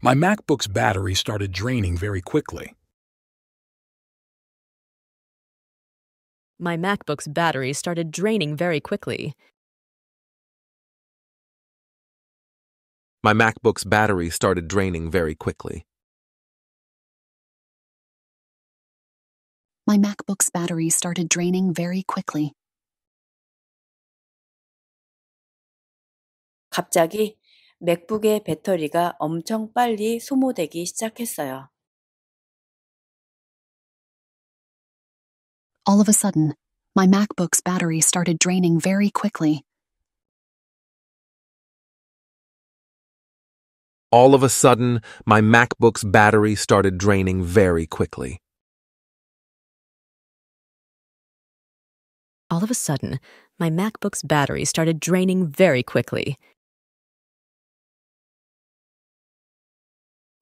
My MacBook's battery started draining very quickly. My MacBook's battery started draining very quickly. My MacBook's battery started draining very quickly. My MacBook's battery started draining very quickly. 갑자기 맥북의 배터리가 엄청 빨리 소모되기 시작했어요. All of a sudden, my MacBook's battery started draining very quickly. All of a sudden, my MacBook's battery started draining very quickly. All of a sudden, my MacBook's battery started draining very quickly.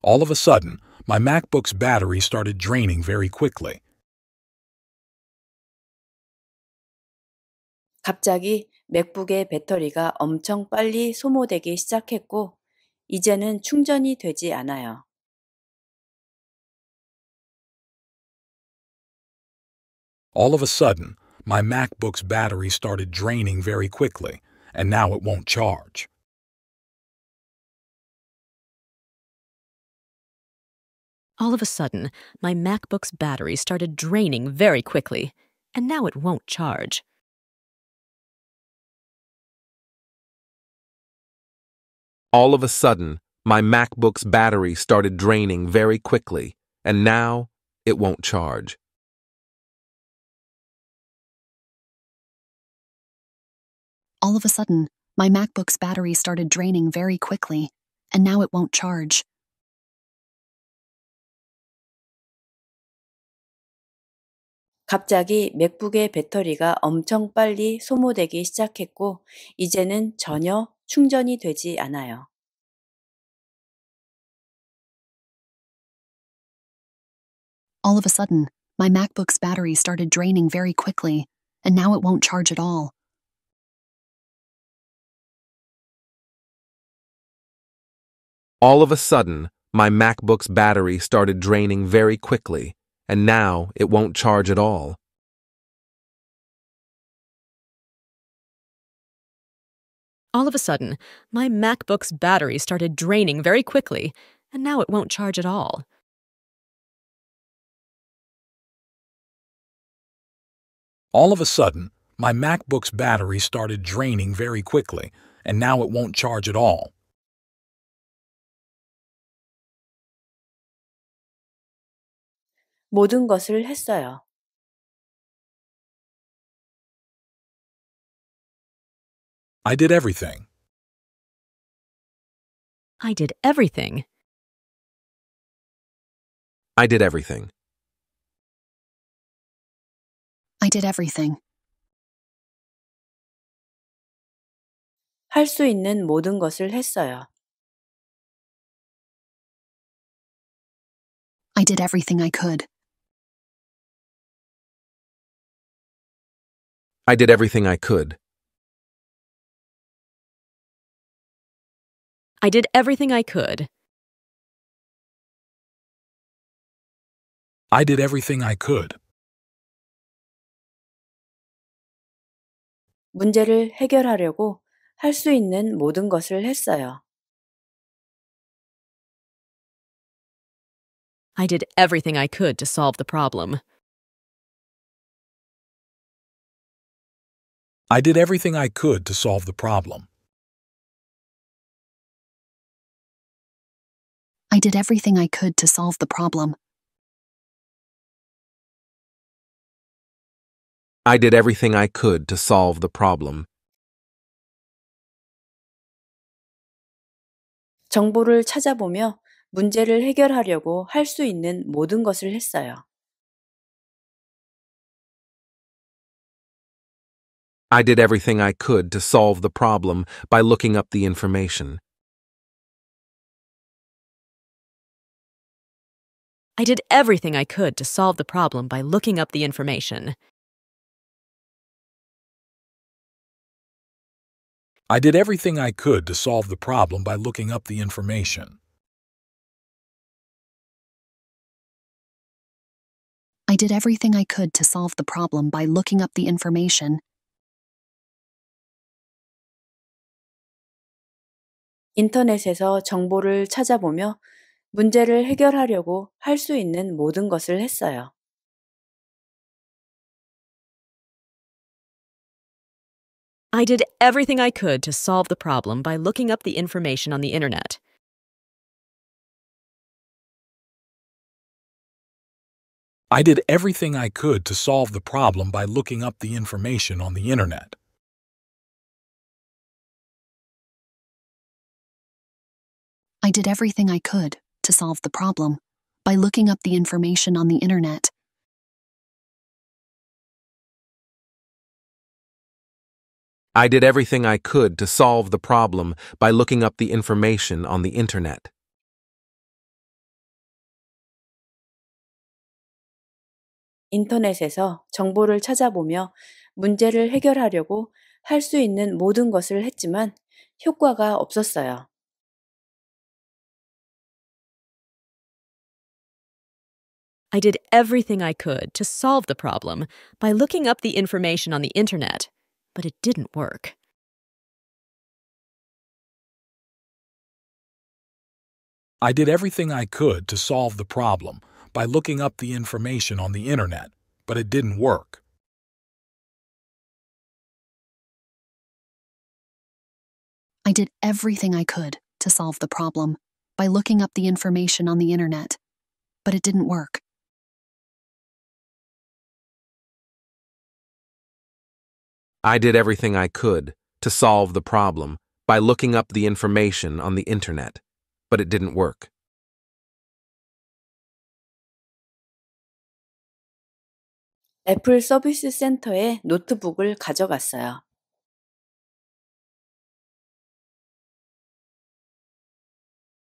All of a sudden, my MacBook's battery started draining very quickly. 갑자기 맥북의 배터리가 엄청 빨리 소모되기 시작했고 이제는 충전이 되지 않아요. All of a sudden, my MacBook's battery started draining very quickly, and now it won't charge. All of a sudden, my MacBook's battery started draining very quickly, and now it won't charge. All of a sudden, my MacBook's battery started draining very quickly, and now it won't charge. All of a sudden, my MacBook's battery started draining very quickly, and now it won't charge. 갑자기 맥북의 배터리가 엄청 빨리 소모되기 시작했고 이제는 전혀 충전이 되지 않아요. All of a sudden, my MacBook's battery started draining very quickly, and now it won't charge at all. All of a sudden, my MacBook's battery started draining very quickly, and now it won't charge at all. All of a sudden, my MacBook's battery started draining very quickly, and now it won't charge at all. All of a sudden, my MacBook's battery started draining very quickly, and now it won't charge at all. 모든 것을 했어요. I did everything. I did everything. I did everything. I did everything. 할 수 있는 모든 것을 했어요. I did everything I could. I did everything I could. I did everything I could. I did everything I could. 문제를 해결하려고 할 수 있는 모든 것을 했어요. I did everything I could to solve the problem. I did everything I could to solve the problem. I did everything I could to solve the problem. I did everything I could to solve the problem. 정보를 찾아보며 문제를 해결하려고 할 수 있는 모든 것을 했어요. I did everything I could to solve the problem by looking up the information. I did everything I could to solve the problem by looking up the information. I did everything I could to solve the problem by looking up the information. I did everything I could to solve the problem by looking up the information 인터넷에서 정보를 찾아보며 문제를 해결하려고 있는 모든 것을 했어요. I did everything I could to solve the problem by looking up the information on the internet. I did everything I could to solve the problem by looking up the information on the internet. I did everything I could to solve the problem by looking up the information on the internet. I did everything I could to solve the problem by looking up the information on the internet. Internet에서 정보를 찾아보며 문제를 해결하려고 할 수 있는 모든 것을 했지만 효과가 없었어요. I did everything I could to solve the problem by looking up the information on the internet, but it didn't work. I did everything I could to solve the problem by looking up the information on the internet, but it didn't work. I did everything I could to solve the problem by looking up the information on the internet, but it didn't work. I did everything I could to solve the problem by looking up the information on the internet, but it didn't work. 서비스 센터에 노트북을 가져갔어요.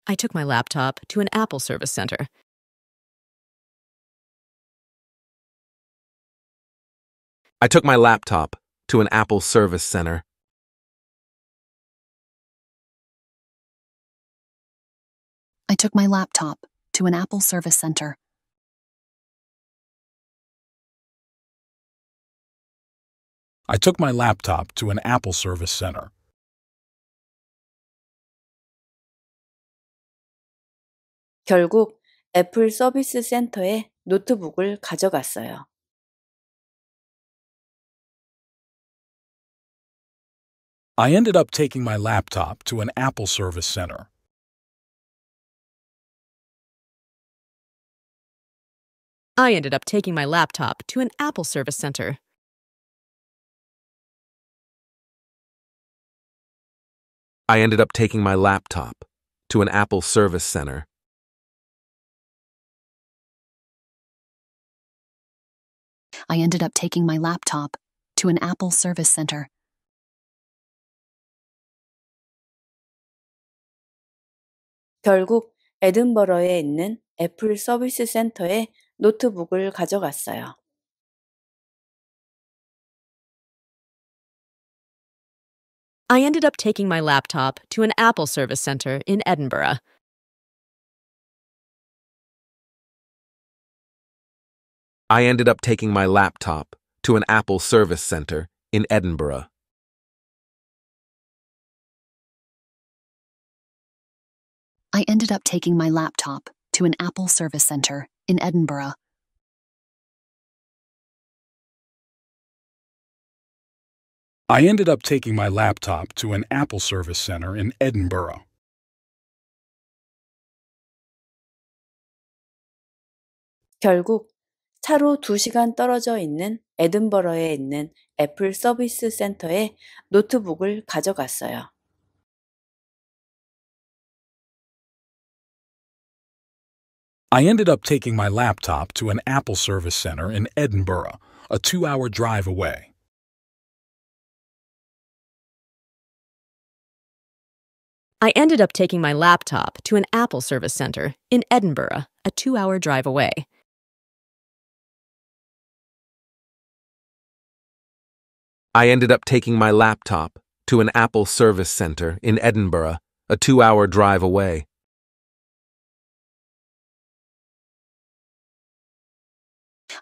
I took my laptop to an Apple service center. I took my laptop to an Apple service center. I took my laptop to an Apple service center. I took my laptop to an Apple service center. 결국 애플 서비스 센터에 노트북을 가져갔어요. I ended up taking my laptop to an Apple service center. I ended up taking my laptop to an Apple service center. I ended up taking my laptop to an Apple service center. I ended up taking my laptop to an Apple service center. 결국 에든버러에 있는 애플 서비스 센터에 노트북을 가져갔어요. I ended up taking my laptop to an Apple service center in Edinburgh. I ended up taking my laptop to an Apple service center in Edinburgh. I ended up taking my laptop to an Apple service center in Edinburgh. I ended up taking my laptop to an Apple service center in Edinburgh. 결국 차로 2시간 떨어져 있는 에든버러에 있는 애플 서비스 센터에 노트북을 가져갔어요. I ended up taking my laptop to an Apple service center in Edinburgh, a two-hour drive away. I ended up taking my laptop to an Apple service center in Edinburgh, a two hour drive away. I ended up taking my laptop to an Apple service center in Edinburgh, a two hour drive away.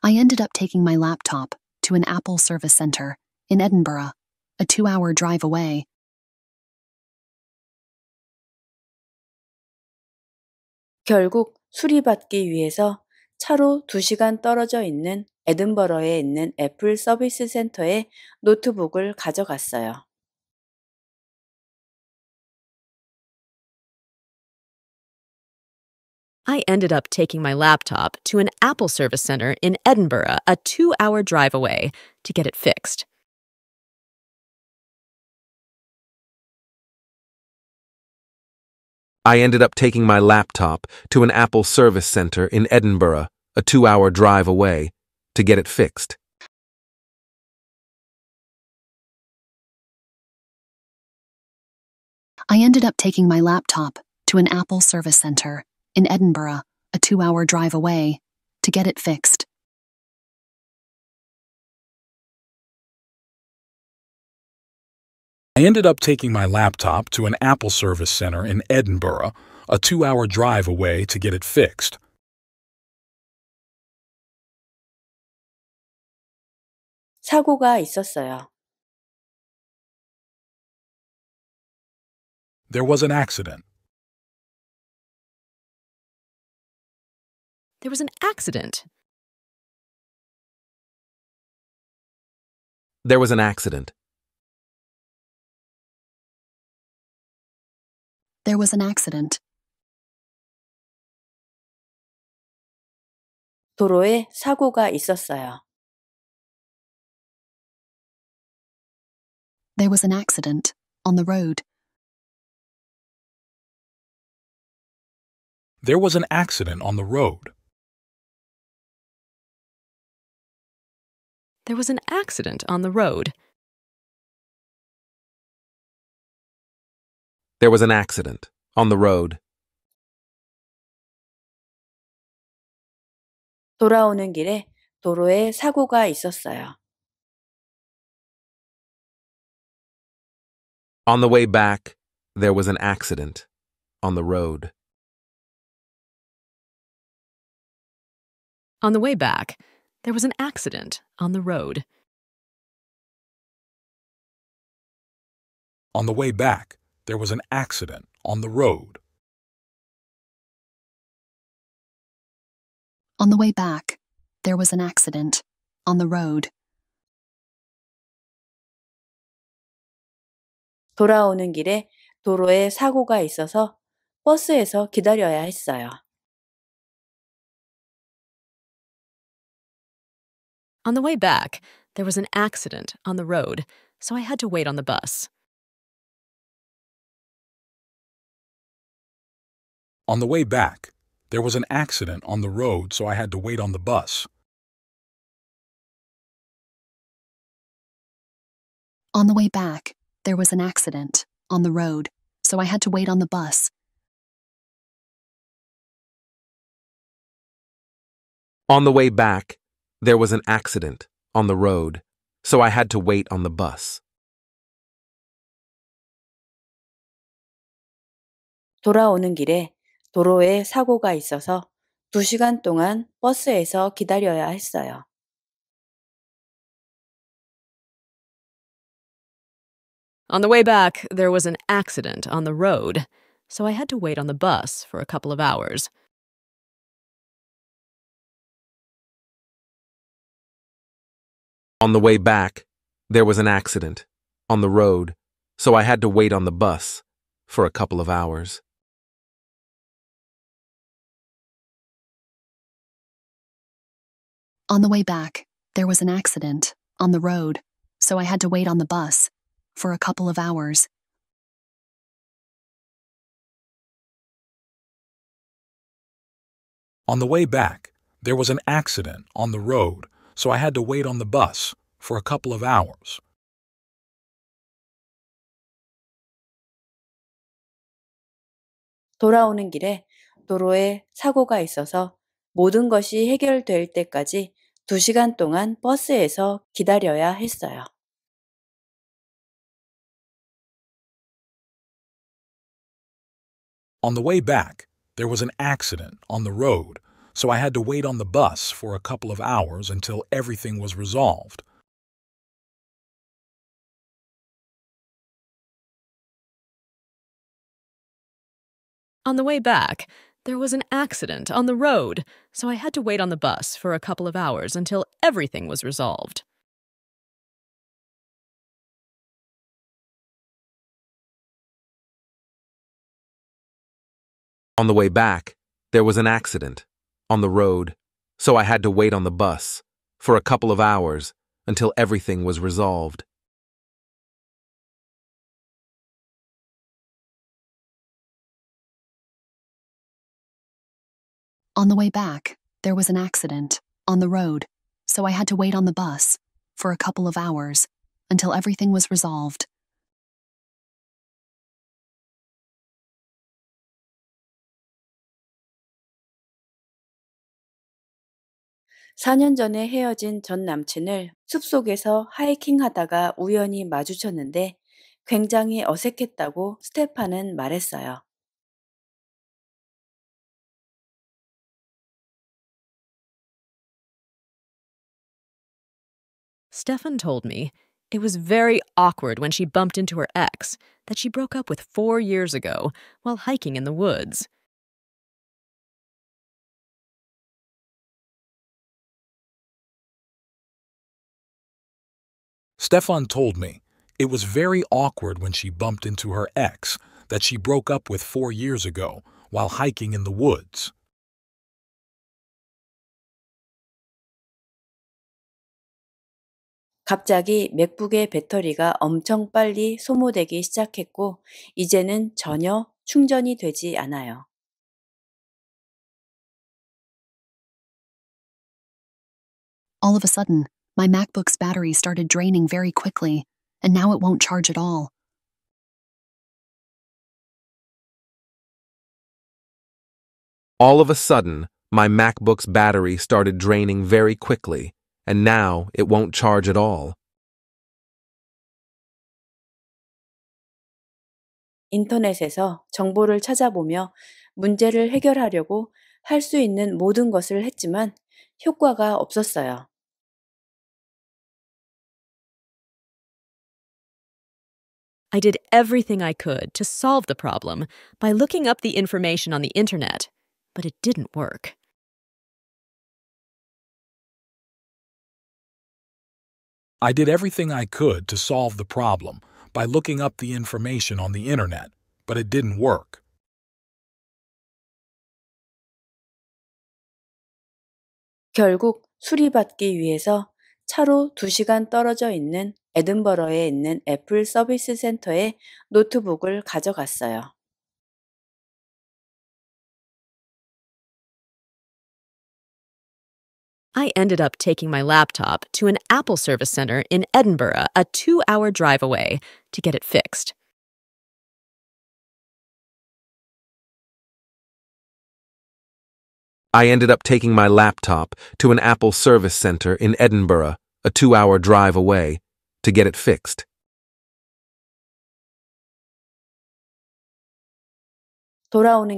I ended up taking my laptop to an Apple service center in Edinburgh, a two hour drive away. 결국 수리받기 위해서 차로 2시간 떨어져 있는 에든버러에 있는 애플 서비스 센터에 노트북을 가져갔어요. I ended up taking my laptop to an Apple service center in Edinburgh, a two hour drive away, to get it fixed. I ended up taking my laptop to an Apple service center in Edinburgh, a two hour drive away, to get it fixed. I ended up taking my laptop to an Apple service center in Edinburgh, a two hour drive away, to get it fixed. I ended up taking my laptop to an Apple service center in Edinburgh, a two hour drive away, to get it fixed. 사고가 있었어요. There was an accident. There was an accident. There was an accident. There was an accident. 도로에 사고가 있었어요. There was an accident on the road. There was an accident on the road. There was an accident on the road. There was an accident on the road. 돌아오는 길에 도로에 사고가 있었어요. On the way back, there was an accident on the road. On the way back, there was an accident on the road. On the way back, there was an accident on the road. On the way back, there was an accident on the road. 돌아오는 길에 도로에 사고가 있어서 버스에서 기다려야 했어요. On the way back, there was an accident on the road, so I had to wait on the bus. On the way back, there was an accident on the road, so I had to wait on the bus. On the way back, there was an accident on the road, so I had to wait on the bus. On the way back, there was an accident on the road, so I had to wait on the bus. '돌아오는 길에 도로에 사고가 있어서 2시간 동안 버스에서 기다려야 했어요. On the way back, there was an accident on the road, so I had to wait on the bus for a couple of hours. On the way back, there was an accident on the road, so I had to wait on the bus for a couple of hours. On the way back, there was an accident on the road, so I had to wait on the bus for a couple of hours. On the way back, there was an accident on the road, so I had to wait on the bus for a couple of hours. On the way back, there was an accident on the road, so I had to wait on the bus for a couple of hours until everything was resolved. On the way back, there was an accident on the road, so I had to wait on the bus for a couple of hours until everything was resolved. On the way back, there was an accident on the road, so I had to wait on the bus for a couple of hours until everything was resolved. On the way back, there was an accident on the road, so I had to wait on the bus for a couple of hours until everything was resolved. 4년 전에 헤어진 전 남친을 숲속에서 하이킹 하다가 우연히 마주쳤는데 굉장히 어색했다고 스테파는 말했어요. Stefan told me it was very awkward when she bumped into her ex that she broke up with four years ago while hiking in the woods. Stefan told me it was very awkward when she bumped into her ex that she broke up with four years ago while hiking in the woods. 갑자기 맥북의 배터리가 엄청 빨리 소모되기 시작했고 이제는 전혀 충전이 되지 않아요. All of a sudden, my MacBook's battery started draining very quickly, and now it won't charge at all. All of a sudden, my MacBook's battery started draining very quickly, and now it won't charge at all. Internet에서 정보를 찾아보며 문제를 해결하려고 할 수 있는 모든 것을 했지만 효과가 없었어요. I did everything I could to solve the problem by looking up the information on the internet, but it didn't work. I did everything I could to solve the problem by looking up the information on the internet, but it didn't work. 결국 수리받기 위해서 차로 2시간 떨어져 있는 에든버러에 있는 애플 서비스 센터에 노트북을 가져갔어요. I ended up taking my laptop to an Apple service center in Edinburgh, a two hour drive away, to get it fixed. I ended up taking my laptop to an Apple service center in Edinburgh, a two hour drive away, to get it fixed. On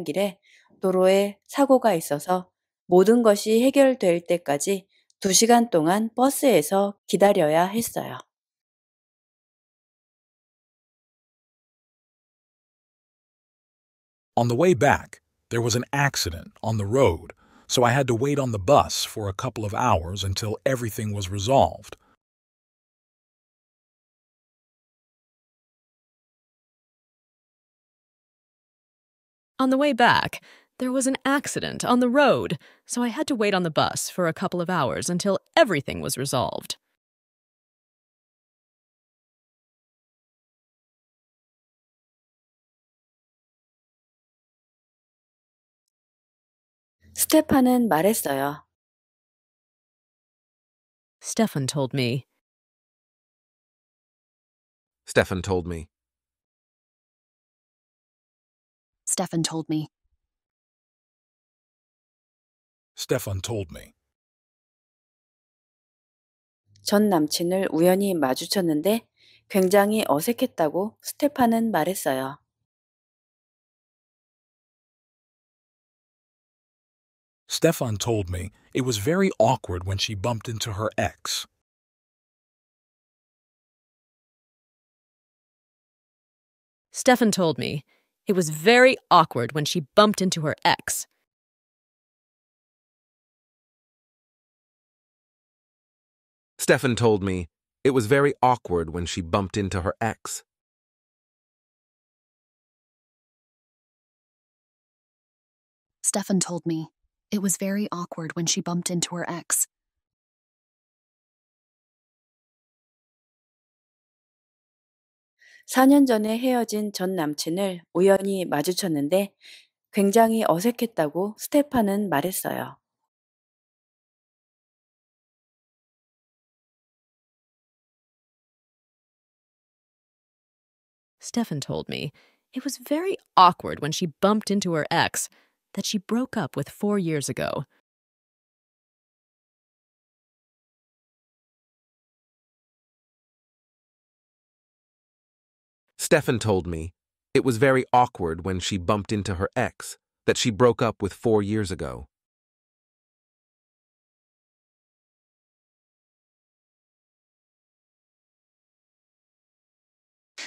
the way back, there was an accident on the road so I had to wait on the bus for a couple of hours until everything was resolved. On the way back, there was an accident on the road, so I had to wait on the bus for a couple of hours until everything was resolved. 스테판은 말했어요. Stefan told me. Stefan told me. Stefan told me. Stefan told me. 전 남친을 우연히 마주쳤는데 굉장히 어색했다고 스테판은 말했어요. Stefan told me it was very awkward when she bumped into her ex. Stefan told me it was very awkward when she bumped into her ex. Stefan told me it was very awkward when she bumped into her ex. Stefan told me it was very awkward when she bumped into her ex. (4년) 전에 헤어진 전 남친을 우연히 마주쳤는데 굉장히 어색했다고 스테파는 말했어요. Stefan told me it was very awkward when she bumped into her ex that she broke up with four years ago. Stefan told me it was very awkward when she bumped into her ex that she broke up with four years ago.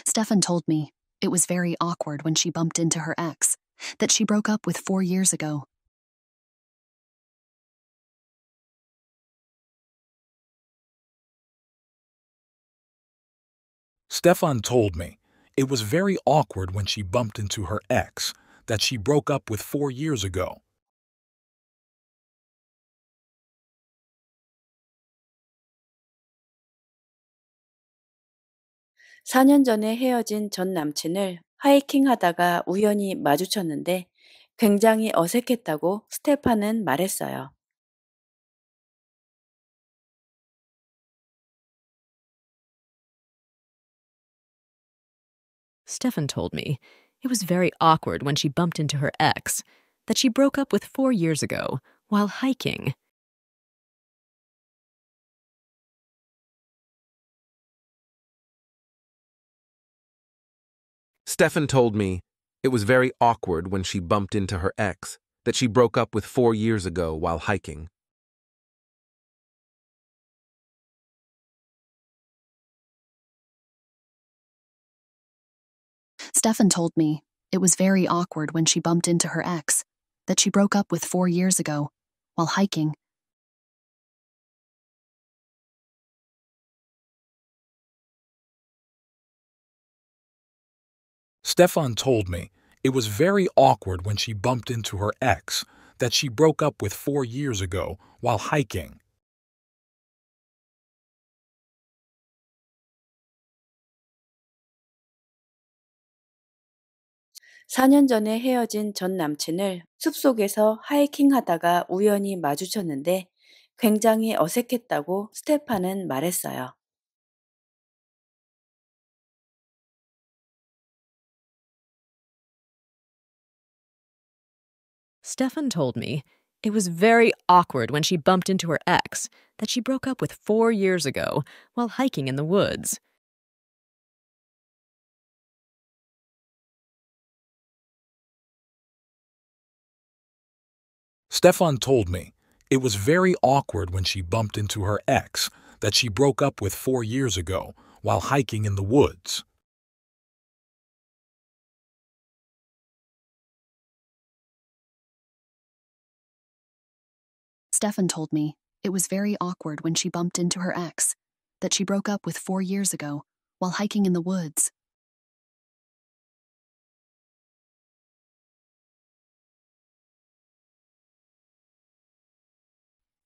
Stefan told me it was very awkward when she bumped into her ex that she broke up with four years ago. Stefan told me it was very awkward when she bumped into her ex that she broke up with four years ago. (4년) 전에 헤어진 전 남친을 하이킹 우연히 마주쳤는데 굉장히 어색했다고 스테파는 말했어요. Stefan told me it was very awkward when she bumped into her ex, that she broke up with four years ago while hiking. Stefan told me it was very awkward when she bumped into her ex that she broke up with four years ago while hiking. Stefan told me it was very awkward when she bumped into her ex that she broke up with four years ago while hiking Stefan told me it was very awkward when she bumped into her ex that she broke up with four years ago while hiking. (4년) 전에 헤어진 전 남친을 숲속에서 하이킹 하다가 우연히 마주쳤는데 굉장히 어색했다고 스테파는 말했어요. Stefan told me it was very awkward when she bumped into her ex that she broke up with four years ago while hiking in the woods. Stefan told me it was very awkward when she bumped into her ex that she broke up with four years ago while hiking in the woods. Stefan told me it was very awkward when she bumped into her ex, that she broke up with four years ago while hiking in the woods.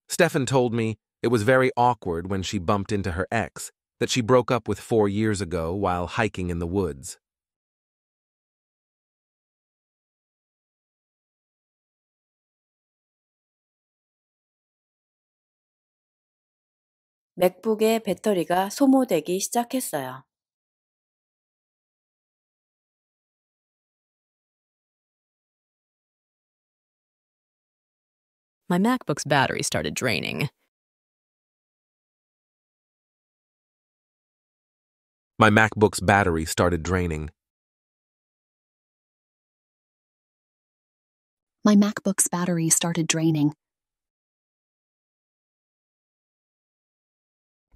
Stefan told me it was very awkward when she bumped into her ex, that she broke up with four years ago while hiking in the woods. My MacBook's battery started draining. My MacBook's battery started draining. My MacBook's battery started draining.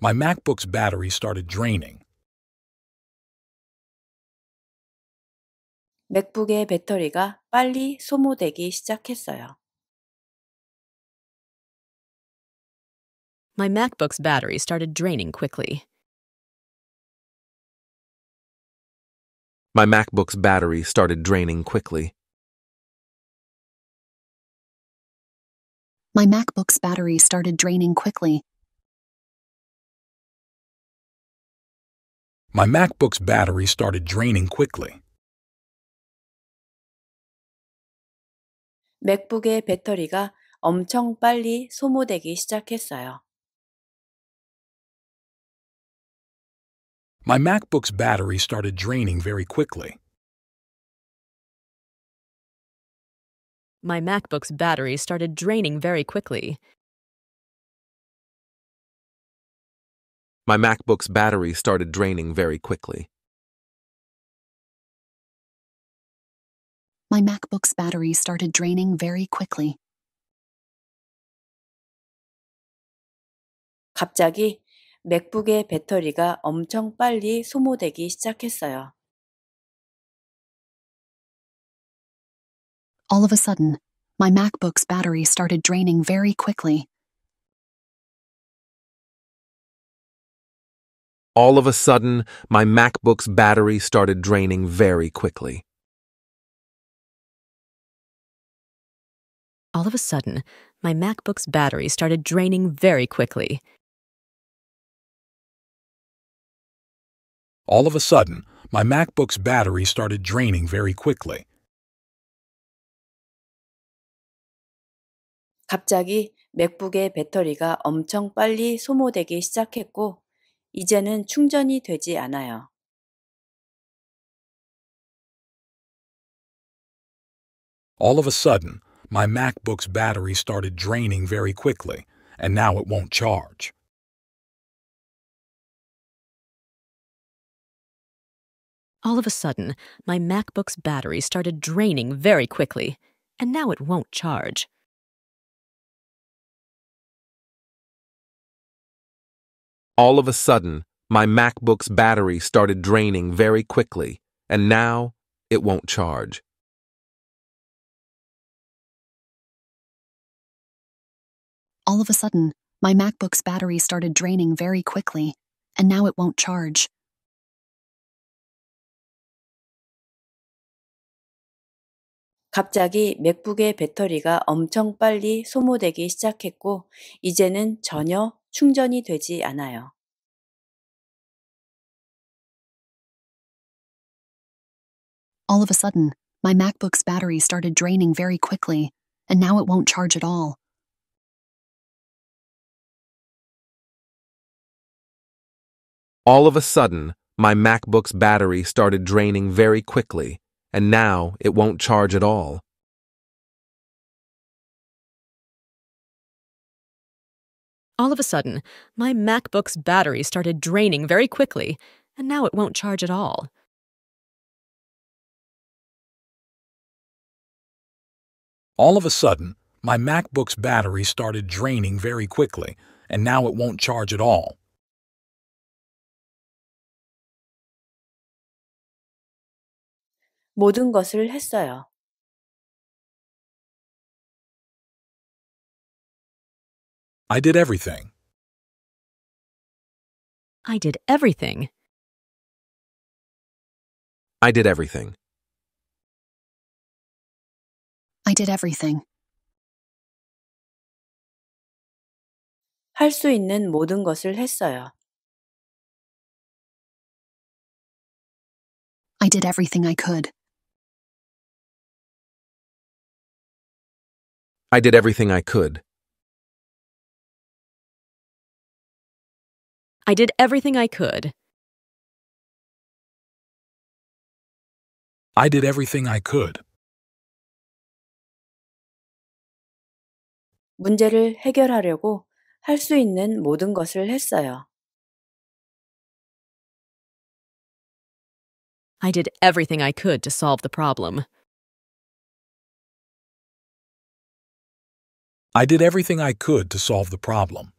My MacBook's battery started draining. 맥북의 배터리가 빨리 소모되기 시작했어요. My MacBook's battery started draining quickly. My MacBook's battery started draining quickly. My MacBook's battery started draining quickly. my MacBook's battery started draining quickly. 맥북의 배터리가 엄청 빨리 소모되기 시작했어요. My MacBook's battery started draining very quickly. My MacBook's battery started draining very quickly. My MacBook's battery started draining very quickly. My MacBook's battery started draining very quickly. 갑자기 맥북의 배터리가 엄청 빨리 소모되기 시작했어요. All of a sudden, my MacBook's battery started draining very quickly. All of a sudden, my MacBook's battery started draining very quickly. All of a sudden, my MacBook's battery started draining very quickly. All of a sudden, my MacBook's battery started draining very quickly. 갑자기 맥북의 배터리가 엄청 빨리 소모되기 시작했고 all of a sudden, my MacBook's battery started draining very quickly, and now it won't charge. All of a sudden, my MacBook's battery started draining very quickly, and now it won't charge. All of a sudden, my MacBook's battery started draining very quickly, and now it won't charge. All of a sudden, my MacBook's battery started draining very quickly, and now it won't charge. 갑자기 맥북의 배터리가 엄청 빨리 소모되기 시작했고, 이제는 전혀 all of a sudden, my MacBook's battery started draining very quickly, and now it won't charge at all. All of a sudden, my MacBook's battery started draining very quickly, and now it won't charge at all. All of a sudden, my MacBook's battery started draining very quickly, and now it won't charge at all. All of a sudden, my MacBook's battery started draining very quickly, and now it won't charge at all. 모든 것을 했어요. I did everything. I did everything. I did everything. I did everything. 할 있는 모든 것을 했어요. I did everything I could. I did everything I could. I did everything I could. I did everything I could. 문제를 해결하려고 할 수 있는 모든 것을 했어요. I did everything I could to solve the problem. I did everything I could to solve the problem.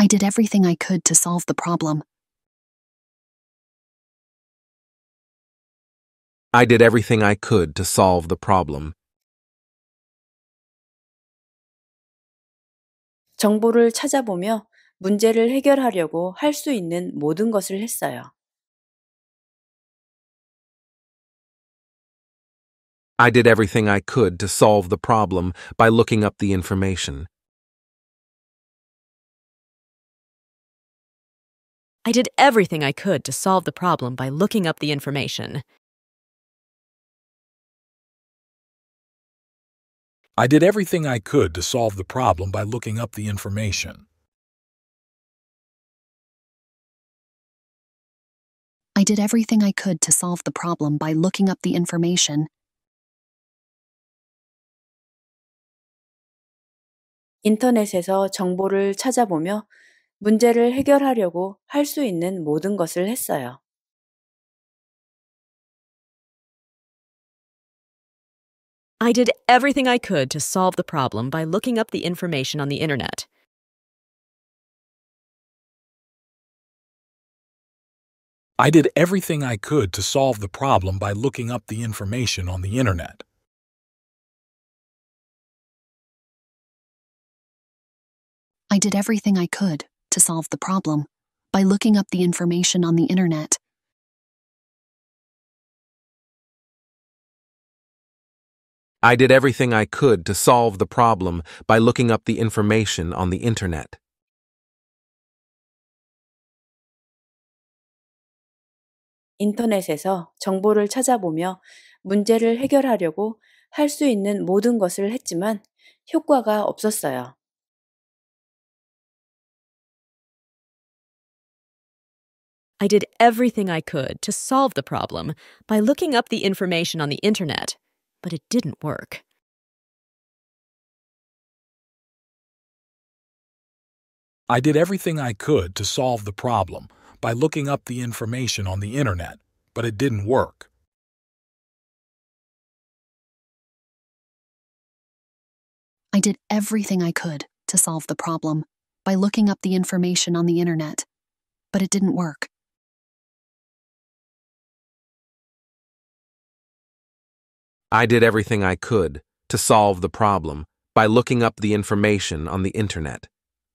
I did everything I could to solve the problem. I did everything I could to solve the problem. 정보를 찾아보며 문제를 해결하려고 할 수 있는 모든 것을 했어요. I did everything I could to solve the problem by looking up the information. I did everything I could to solve the problem by looking up the information. I did everything I could to solve the problem by looking up the information. I did everything I could to solve the problem by looking up the information. Internet에서 정보를 찾아보며 문제를 해결하려고 할 수 있는 모든 것을 했어요. I did everything I could to solve the problem by looking up the information on the internet. I did everything I could to solve the problem by looking up the information on the internet. I did everything I could to solve the problem by looking up the information on the internet. I did everything I could to solve the problem by looking up the information on the internet. 인터넷에서 정보를 찾아보며 문제를 해결하려고 할 수 있는 모든 것을 했지만 효과가 없었어요. I did everything I could to solve the problem by looking up the information on the internet, but it didn't work. I did everything I could to solve the problem by looking up the information on the internet, but it didn't work. I did everything I could to solve the problem by looking up the information on the internet, but it didn't work. I did everything I could to solve the problem by looking up the information on the internet,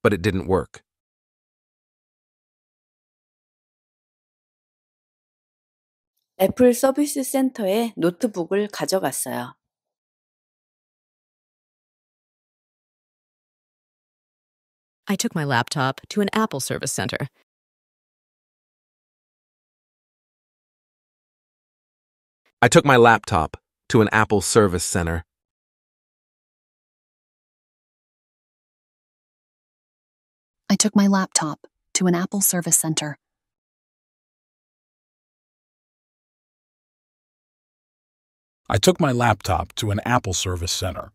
but it didn't work. I took my laptop to an Apple service center. I took my laptop to an Apple service center. I took my laptop to an Apple service center. I took my laptop to an Apple service center.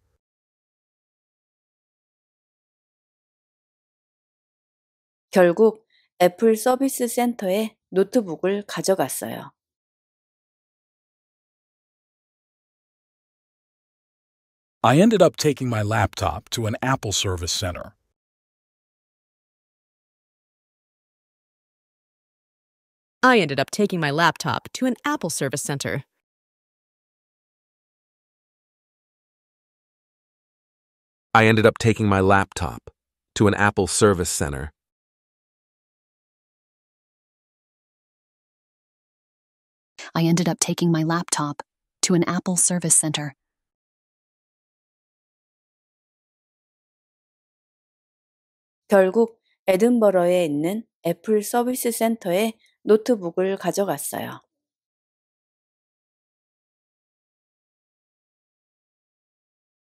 결국 애플 서비스 센터에 노트북을 가져갔어요. I ended up taking my laptop to an Apple service center. I ended up taking my laptop to an Apple service center. I ended up taking my laptop to an Apple service center. I ended up taking my laptop to an Apple service center. 결국 에든버러에 있는 애플 서비스 센터에 노트북을 가져갔어요.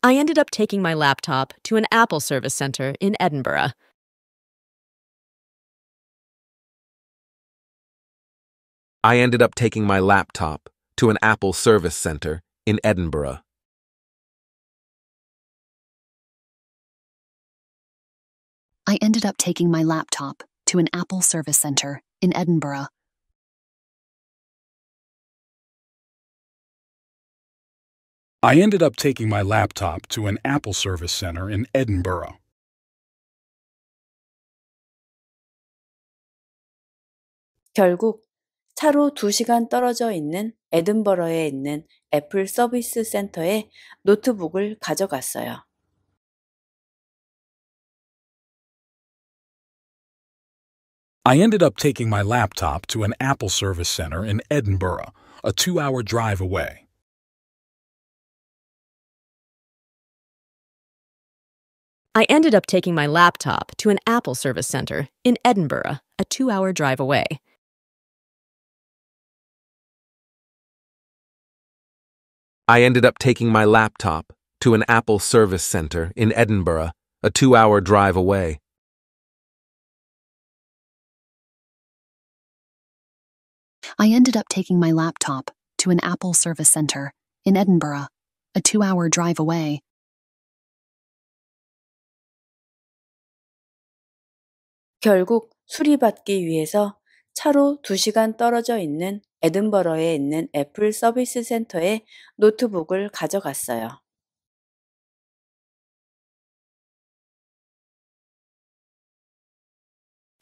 I ended up taking my laptop to an Apple service center in Edinburgh. I ended up taking my laptop to an Apple service center in Edinburgh. I ended up taking my laptop to an Apple service center in Edinburgh. I ended up taking my laptop to an Apple service center in Edinburgh. 결국 차로 2시간 떨어져 있는 에든버러에 있는 애플 서비스 센터에 노트북을 가져갔어요. I ended up taking my laptop to an Apple service center in Edinburgh, a two-hour drive away. I ended up taking my laptop to an Apple service center in Edinburgh, a two hour drive away. I ended up taking my laptop to an Apple service center in Edinburgh, a two hour drive away. I ended up taking my laptop to an Apple service center in Edinburgh, a two hour drive away. 결국 수리받기 위해서 차로 2시간 떨어져 있는 에든버러에 있는 애플 서비스 센터에 노트북을 가져갔어요.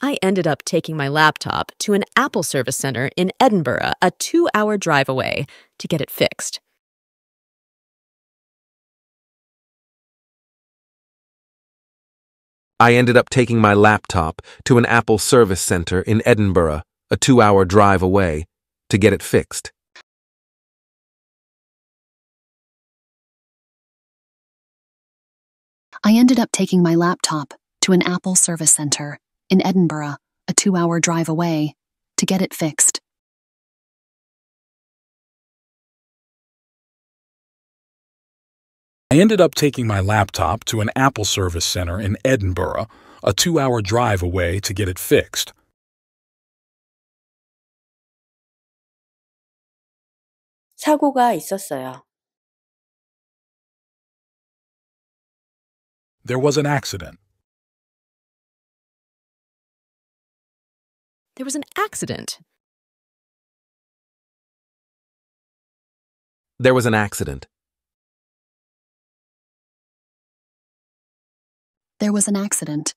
I ended up taking my laptop to an Apple service center in Edinburgh, a two hour drive away, to get it fixed. I ended up taking my laptop to an Apple service center in Edinburgh, a two hour drive away, to get it fixed. I ended up taking my laptop to an Apple service center in Edinburgh, a two hour drive away, to get it fixed. I ended up taking my laptop to an Apple service center in Edinburgh, a two hour drive away, to get it fixed. 사고가 있었어요. There was an accident. There was an accident. There was an accident. There was an accident.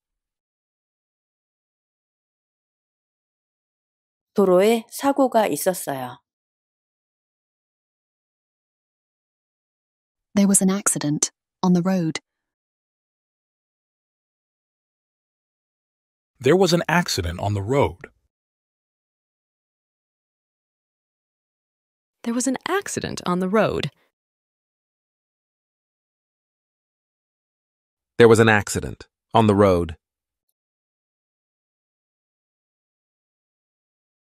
도로에 사고가 있었어요. There was an accident on the road. There was an accident on the road. there was an accident on the road. There was an accident on the road.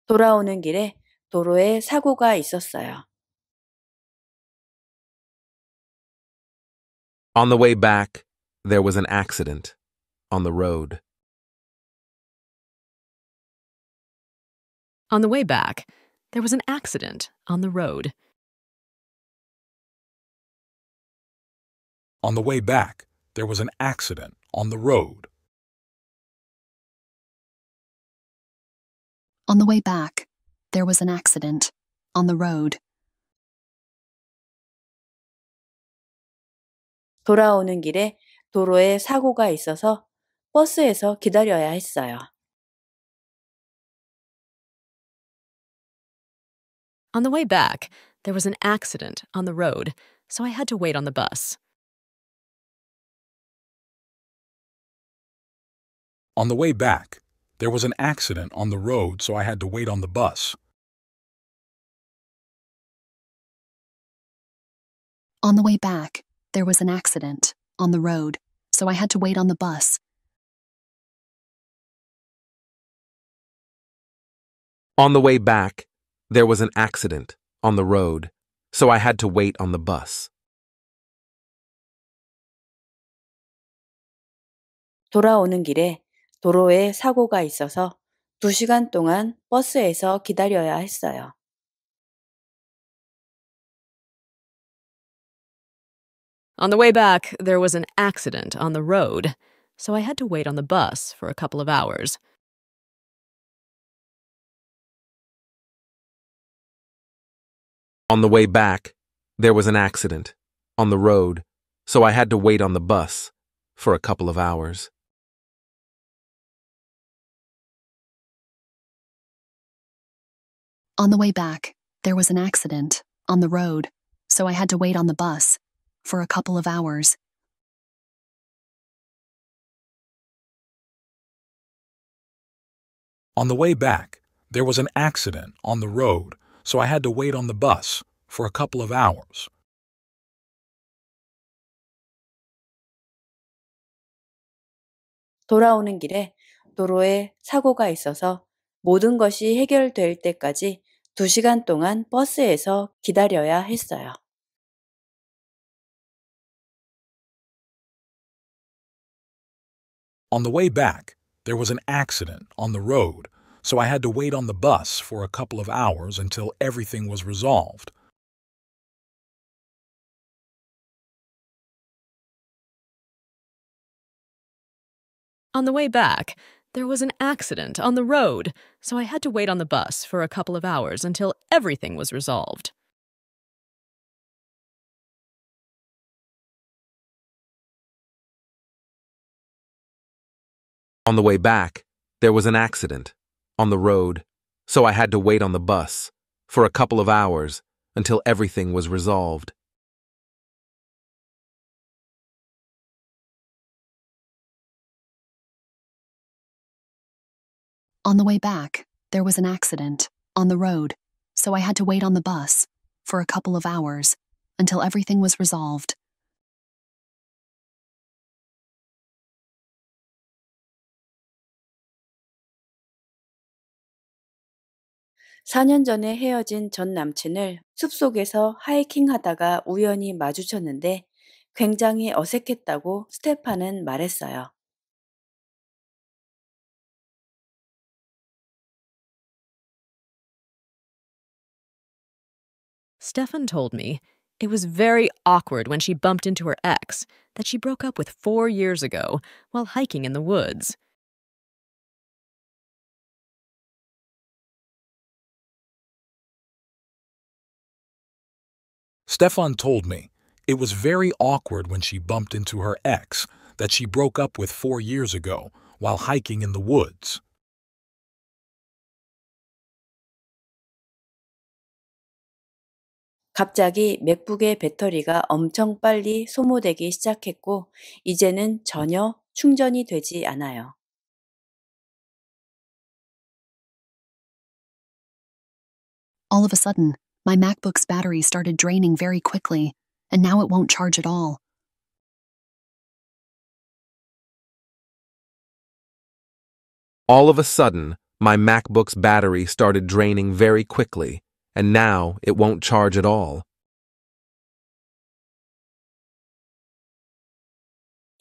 돌아오는 길에 도로에 사고가 있었어요. On the way back, there was an accident on the road. On the way back, there was an accident on the road. On the way back, there was an accident on the road. On the way back, there was an accident on the road. 돌아오는 길에 도로에 사고가 있어서 버스에서 기다려야 했어요. On the way back, there was an accident on the road, so I had to wait on the bus. On the way back, there was an accident on the road, so I had to wait on the bus. On the way back, there was an accident on the road, so I had to wait on the bus. On the way back, there was an accident on the road, so I had to wait on the bus. On the way back, there was an accident on the road, so I had to wait on the bus for a couple of hours. On the way back, there was an accident on the road, so I had to wait on the bus for a couple of hours. On the way back, there was an accident on the road, so I had to wait on the bus for a couple of hours. On the way back, there was an accident on the road, so I had to wait on the bus for a couple of hours. On the way back, there was an accident on the road so I had to wait on the bus for a couple of hours until everything was resolved. On the way back, there was an accident on the road, so I had to wait on the bus for a couple of hours until everything was resolved. On the way back, there was an accident on the road, so I had to wait on the bus for a couple of hours until everything was resolved. On the way back, there was an accident on the road, so I had to wait on the bus for a couple of hours until everything was resolved. 4년 전에 헤어진 전 남친을 숲속에서 하이킹 하다가 우연히 마주쳤는데 굉장히 어색했다고 스테파는 말했어요. Stefan told me it was very awkward when she bumped into her ex that she broke up with four years ago while hiking in the woods. Stefan told me it was very awkward when she bumped into her ex that she broke up with four years ago while hiking in the woods. 갑자기 맥북의 배터리가 엄청 빨리 소모되기 시작했고 이제는 전혀 충전이 되지 않아요. All of a sudden, my MacBook's battery started draining very quickly, and now it won't charge at all. All of a sudden, my MacBook's battery started draining very quickly, and now it won't charge at all.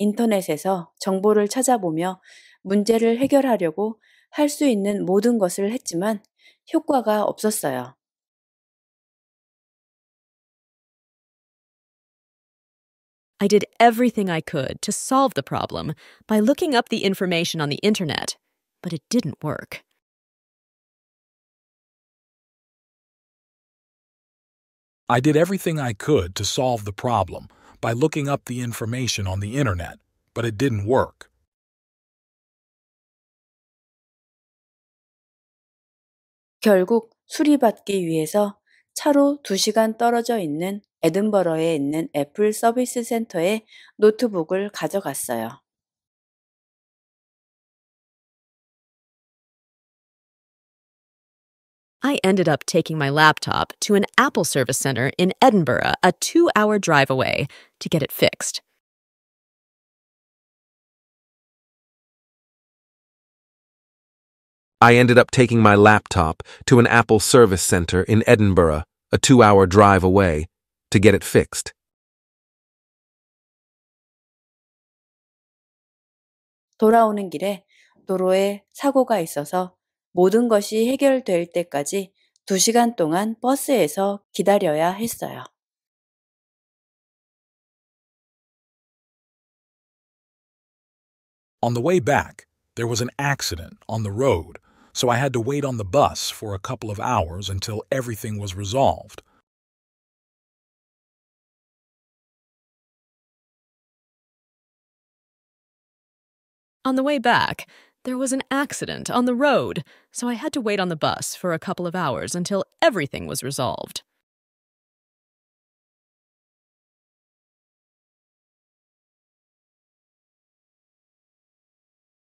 Internet에서 정보를 찾아보며 문제를 해결하려고 할 수 있는 모든 것을 했지만 효과가 없었어요. I did everything I could to solve the problem by looking up the information on the internet, but it didn't work. I did everything I could to solve the problem by looking up the information on the internet, but it didn't work. 결국 수리받기 위해서 차로 2시간 떨어져 있는 에든버러에 있는 애플 서비스 센터에 노트북을 가져갔어요. I ended up taking my laptop to an Apple service center in Edinburgh, a two hour drive away, to get it fixed. I ended up taking my laptop to an Apple service center in Edinburgh, a two-hour drive away, to get it fixed. 돌아오는 길에 도로에 사고가 있어서 모든 것이 해결될 때까지 동안 버스에서 기다려야 했어요. On the way back, there was an accident on the road so I had to wait on the bus for a couple of hours until everything was resolved. On the way back, there was an accident on the road, so I had to wait on the bus for a couple of hours until everything was resolved.